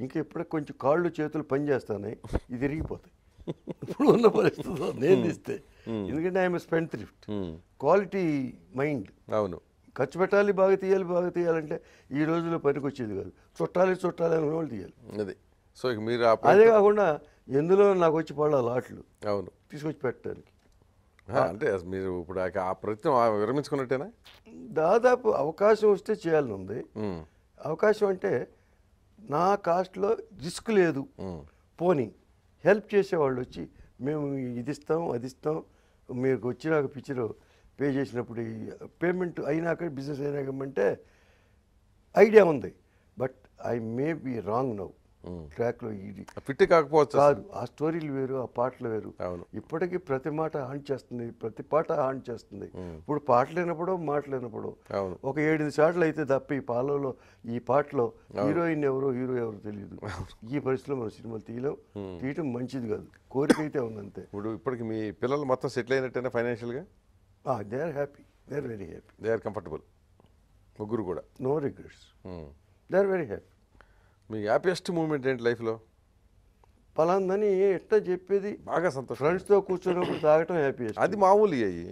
ఇంకా ఇప్పుడే కొంచెం కాళ్ళు చేతులు పనిచేస్తున్నాయి ఇది తిరిగిపోతాయి ఇప్పుడు ఉన్న పరిస్థితుల్లో నేను ఇస్తే ఎందుకంటే I'm spendthrift quality mind అవును ఖర్చు పెట్టాలి బాగా తీయాలి బాగా తీయాలంటే ఈ రోజుల్లో పనికి వచ్చేది కాదు చుట్టాలి చుట్టాలి అని వాళ్ళు తీయాలి అదే సో ఇక మీరు అదే కాకుండా ఎందులో నాకు వచ్చి పడాలి ఆటలు అవును తీసుకొచ్చి పెట్టడానికి అంటే మీరు ఇప్పుడు ఆ ప్రయత్నం విరమించుకున్నట్టేనా దాదాపు అవకాశం వస్తే చేయాలని ఉంది అవకాశం అంటే నా కాస్ట్లో రిస్క్ లేదు పోనీ హెల్ప్ చేసేవాళ్ళు వచ్చి మేము ఇది ఇస్తాం అది ఇస్తాం మీకు వచ్చిన ఒక పిక్చర్ పే చేసినప్పుడు పేమెంట్ అయినాక బిజినెస్ అయినాకంటే ఐడియా ఉంది but I may be wrong now ట్రాక్లో ఇది ఫిట్ కాకపోవచ్చు కాదు ఆ స్టోరీలు వేరు ఆ పాటలు వేరు ఇప్పటికీ ప్రతి మాట ఆన్ చేస్తుంది ప్రతి పాట ఆన్ చేస్తుంది ఇప్పుడు పాట లేనప్పుడు మాట లేనప్పుడు ఒక ఏడు సార్లు అయితే తప్ప ఈ పాలలో ఈ పాటలో హీరోయిన్ ఎవరో హీరో ఎవరో తెలియదు ఈ పరిస్థితిలో మనం సినిమాలు తీయలేం తీయటం మంచిది కాదు కోరిక అయితే ఉంది అంతే ఇప్పుడు ఇప్పటికి మీ పిల్లలు మొత్తం సెటిల్ అయినట్టేనా ఫైనాన్షియల్గా they are happy they are very happy they are comfortable ముగ్గురు కూడా no regrets they are very happy మీ హ్యాపీయెస్ట్ మూమెంట్ ఏంటి లైఫ్లో పలాందని ఎట్లా చెప్పేది బాగా సంతోషం ఫ్రెండ్స్తో కూర్చున్నప్పుడు తాగటం హ్యాపీ అది మామూలు అయ్యి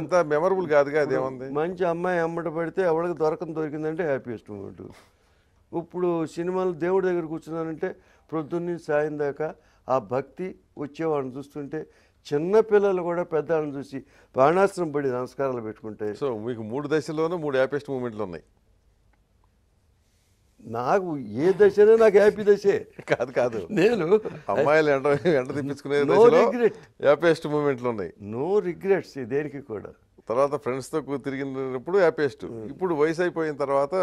అంత మెమరబుల్ కాదుగా అదేముంది మంచి అమ్మాయి అమ్మట పడితే ఎవరికి దొరకం దొరికిందంటే హ్యాపీయెస్ట్ మూమెంట్ ఇప్పుడు సినిమాలు దేవుడి దగ్గర కూర్చున్నానంటే ప్రొద్దున్నీ సాయం దాకా ఆ భక్తి వచ్చేవాడిని చూస్తుంటే చిన్న పిల్లలు కూడా పెద్దవాళ్ళని చూసి ప్రాణాశ్రం పడి నమస్కారాలు పెట్టుకుంటే సో మీకు మూడు దశలోనూ మూడు హ్యాపీయెస్ట్ మూమెంట్లు ఉన్నాయి నాకు ఏ దశ నాకు హ్యాపీ దశే కాదు కాదు నేను అమ్మాయిలు ఎండ ఎండ తెప్పించుకునే నో హ్యాపీయెస్ట్ మూమెంట్లు ఉన్నాయి నో రిగ్రెట్స్ దేనికి కూడా తర్వాత ఫ్రెండ్స్తో తిరిగినప్పుడు హ్యాపీయెస్ట్ hmm. ఇప్పుడు వయసు అయిపోయిన తర్వాత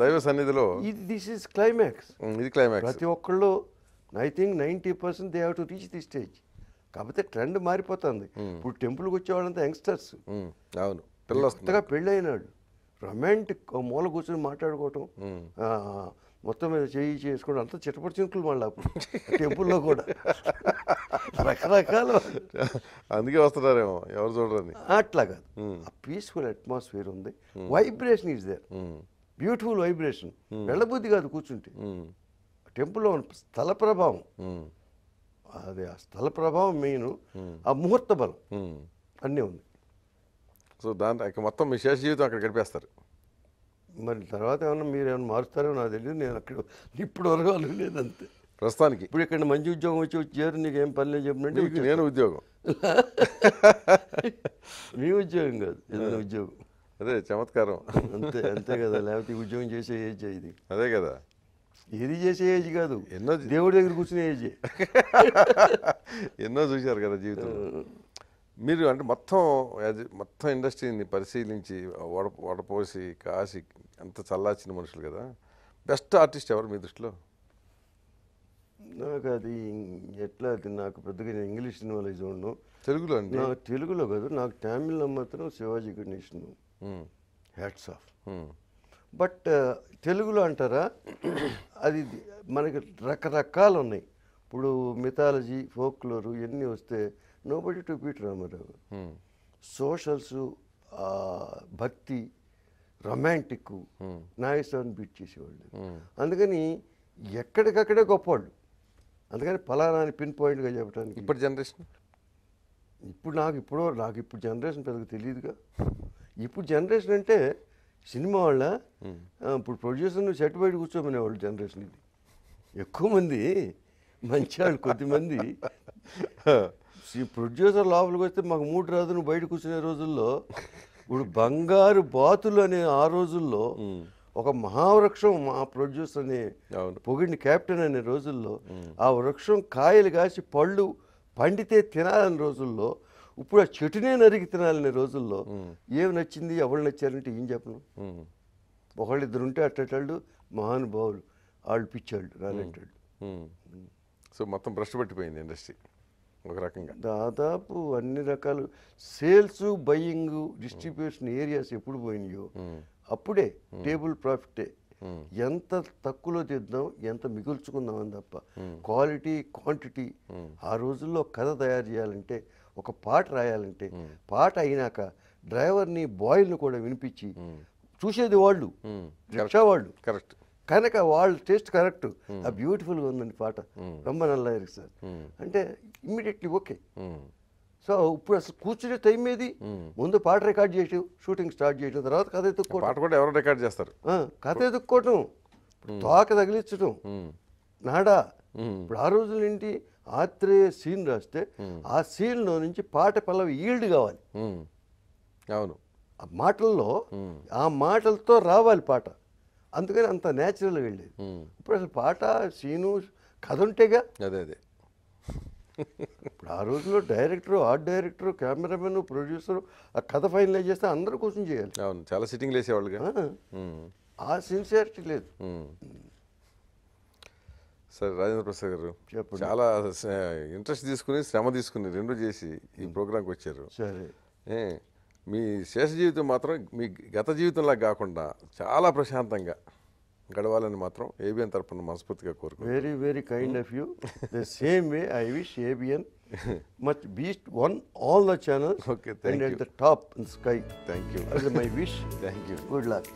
దైవ సన్నిధిలో దిస్ ఇస్ క్లైమాక్స్ ఇది క్లైమాక్స్ hmm, ప్రతి ఒక్కళ్ళు I think ninety percent they have to reach the stage కాకపోతే ట్రెండ్ మారిపోతుంది hmm. ఇప్పుడు టెంపుల్కి వచ్చేవాళ్ళంతా యంగ్స్టర్స్ అవును పిల్లలు పెళ్ళి అయినాడు రొమాంటిక్ మూల కూర్చొని మాట్లాడుకోవటం మొత్తం మీద చేయి చేసుకోవడం అంత చిట్టపడి చింకులు మళ్ళీ అప్పుడు టెంపుల్లో కూడా రకరకాల అందుకే వస్తున్నారేమో ఎవరు చూడరని అట్లా కాదు ఆ పీస్ఫుల్ అట్మాస్ఫియర్ ఉంది vibration is there beautiful vibration వెళ్ళబుద్ధి కాదు కూర్చుంటే టెంపుల్లో స్థల ప్రభావం అది ఆ స్థల ప్రభావం మెయిన్ ఆ ముహూర్త బలం అన్నీ ఉంది సో దాంట్లో మొత్తం మీ శేష జీవితం అక్కడ గడిపేస్తారు మరి తర్వాత ఏమన్నా మీరు ఏమైనా మారుస్తారో నాకు తెలియదు నేను అక్కడ ఇప్పుడు వరకు అంతే ప్రస్తుతానికి ఇప్పుడు ఇక్కడ మంచి ఉద్యోగం వచ్చి వచ్చారు నీకు ఏం పని లేదు చెప్పినట్టు నేను ఉద్యోగం <laughs> మీ ఉద్యోగం కాదు ఏదైనా ఉద్యోగం అదే చమత్కారం అంతే అంతే కదా లేకపోతే ఉద్యోగం చేసే ఏజ్ ఇది అదే కదా ఏది చేసే ఏజ్ కాదు ఎన్నో దేవుడి దగ్గర కూర్చునే ఏజ్ <laughs> ఎన్నో చూశారు కదా జీవితం మీరు అంటే మొత్తం మొత్తం ఇండస్ట్రీని పరిశీలించి వడ వడపోసి కాసి అంత చల్లార్చిన మనుషులు కదా బెస్ట్ ఆర్టిస్ట్ ఎవరు మీ దృష్టిలో నాకు అది ఎట్లా అది నాకు పెద్దగా ఇంగ్లీష్ నాలెడ్జ్ ఉండను తెలుగులో అండి నాకు తెలుగులో కాదు నాకు తమిళ్లో మాత్రం Shivaji Ganesh hats off but తెలుగులో అంటారా అది మనకి రకరకాలు ఉన్నాయి ఇప్పుడు మిథాలజీ ఫోక్లోరు ఇవన్నీ వస్తే nobody to beat Ramarao socials భక్తి రొమాంటిక్ నాగేశ్వరాన్ని బీట్ చేసేవాళ్ళు hmm. అందుకని ఎక్కడికక్కడే గొప్పవాళ్ళు అందుకని ఫలానాని పిన్ పాయింట్గా చెప్పడానికి ఇప్పుడు జనరేషన్ ఇప్పుడు నాకు ఇప్పుడు నాకు ఇప్పుడు జనరేషన్ పెద్దగా తెలియదుగా ఇప్పుడు జనరేషన్ అంటే సినిమా వాళ్ళ hmm. ఇప్పుడు ప్రొడ్యూసర్ సెట్ బయట కూర్చోమనేవాళ్ళు జనరేషన్ ఇది ఎక్కువ మంది మంచి వాళ్ళు కొద్దిమంది <laughs> ఈ ప్రొడ్యూసర్ లోపలికి వస్తే మాకు మూడు రాదు నువ్వు బయట కూర్చునే రోజుల్లో ఇప్పుడు బంగారు బాతులు అనే ఆ రోజుల్లో ఒక మహావృక్షం మా ప్రొడ్యూసర్ అనే పొగిడిని క్యాప్టెన్ అనే రోజుల్లో ఆ వృక్షం కాయలు కాసి పళ్ళు పండితే తినాలని రోజుల్లో ఇప్పుడు ఆ చెట్టునే నరికి తినాలనే రోజుల్లో ఏం నచ్చింది ఎవరు నచ్చారంటే ఏం చెప్పను ఒకళ్ళిద్దరు ఉంటే అట్టేటాళ్ళు మహానుభావులు వాళ్ళు పిచ్చాళ్ళు రాలేటాళ్ళు సో మొత్తం భ్రష్టు ఇండస్ట్రీ ఒక రకంగా దాదాపు అన్ని రకాలు సేల్స్ బయ్యింగ్ డిస్ట్రిబ్యూషన్ ఏరియాస్ ఎప్పుడు పోయినాయో అప్పుడే టేబుల్ ప్రాఫిటే ఎంత తక్కువలో తెద్దాం ఎంత మిగుల్చుకుందామని తప్ప క్వాలిటీ క్వాంటిటీ ఆ రోజుల్లో కథ తయారు చేయాలంటే ఒక పాట రాయాలంటే పాట అయినాక డ్రైవర్ని బాయ్ని కూడా వినిపించి చూసేది వాళ్ళు రిక్షా వాళ్ళు కరెక్ట్ కనుక వాళ్ళ టేస్ట్ కరెక్ట్ ఆ బ్యూటిఫుల్గా ఉందండి పాట రొమ్మ నల్ల సార్ అంటే ఇమ్మీడియట్లీ ఓకే సో ఇప్పుడు అసలు కూర్చునే టైం ఏది ముందు పాట రికార్డ్ చేసి షూటింగ్ స్టార్ట్ చేయడం తర్వాత కథ ఎత్తుక్కోవడం పాట కూడా ఎవరు రికార్డ్ చేస్తారు కథ ఎత్తుక్కోవటం తోక తగిలించడం నాడా ఇప్పుడు ఆ రోజుల నుండి ఆత్రేయ సీన్ రాస్తే ఆ సీన్లో నుంచి పాట పల్లవి ఈల్డ్ కావాలి అవును ఆ మాటల్లో ఆ మాటలతో రావాలి పాట అందుకని అంత న్యాచురల్గా వెళ్ళేది ఇప్పుడు అసలు పాట సీను కథ ఉంటేగా అదే అదే ఇప్పుడు ఆ రోజుల్లో director art director cameraman producer ఆ కథ ఫైనలైజ్ చేస్తే అందరూ కోసం చేయాలి చాలా సిట్టింగ్ వేసేవాళ్ళుగా ఆ సిన్సియారిటీ లేదు సరే రాజేంద్ర ప్రసాద్ గారు చాలా ఇంట్రెస్ట్ తీసుకుని శ్రమ తీసుకుని రెండు చేసి ఈ ప్రోగ్రాంకి వచ్చారు సరే మీ శేష జీవితం మాత్రం మీ గత జీవితంలా కాకుండా చాలా ప్రశాంతంగా గడవాలని మాత్రం ఏబిఎన్ తరఫున మనస్ఫూర్తిగా కోరుకు very very kind of you the same way I wish ABN much best one all the channels okay thank you the top in sky thank you my wish thank you good luck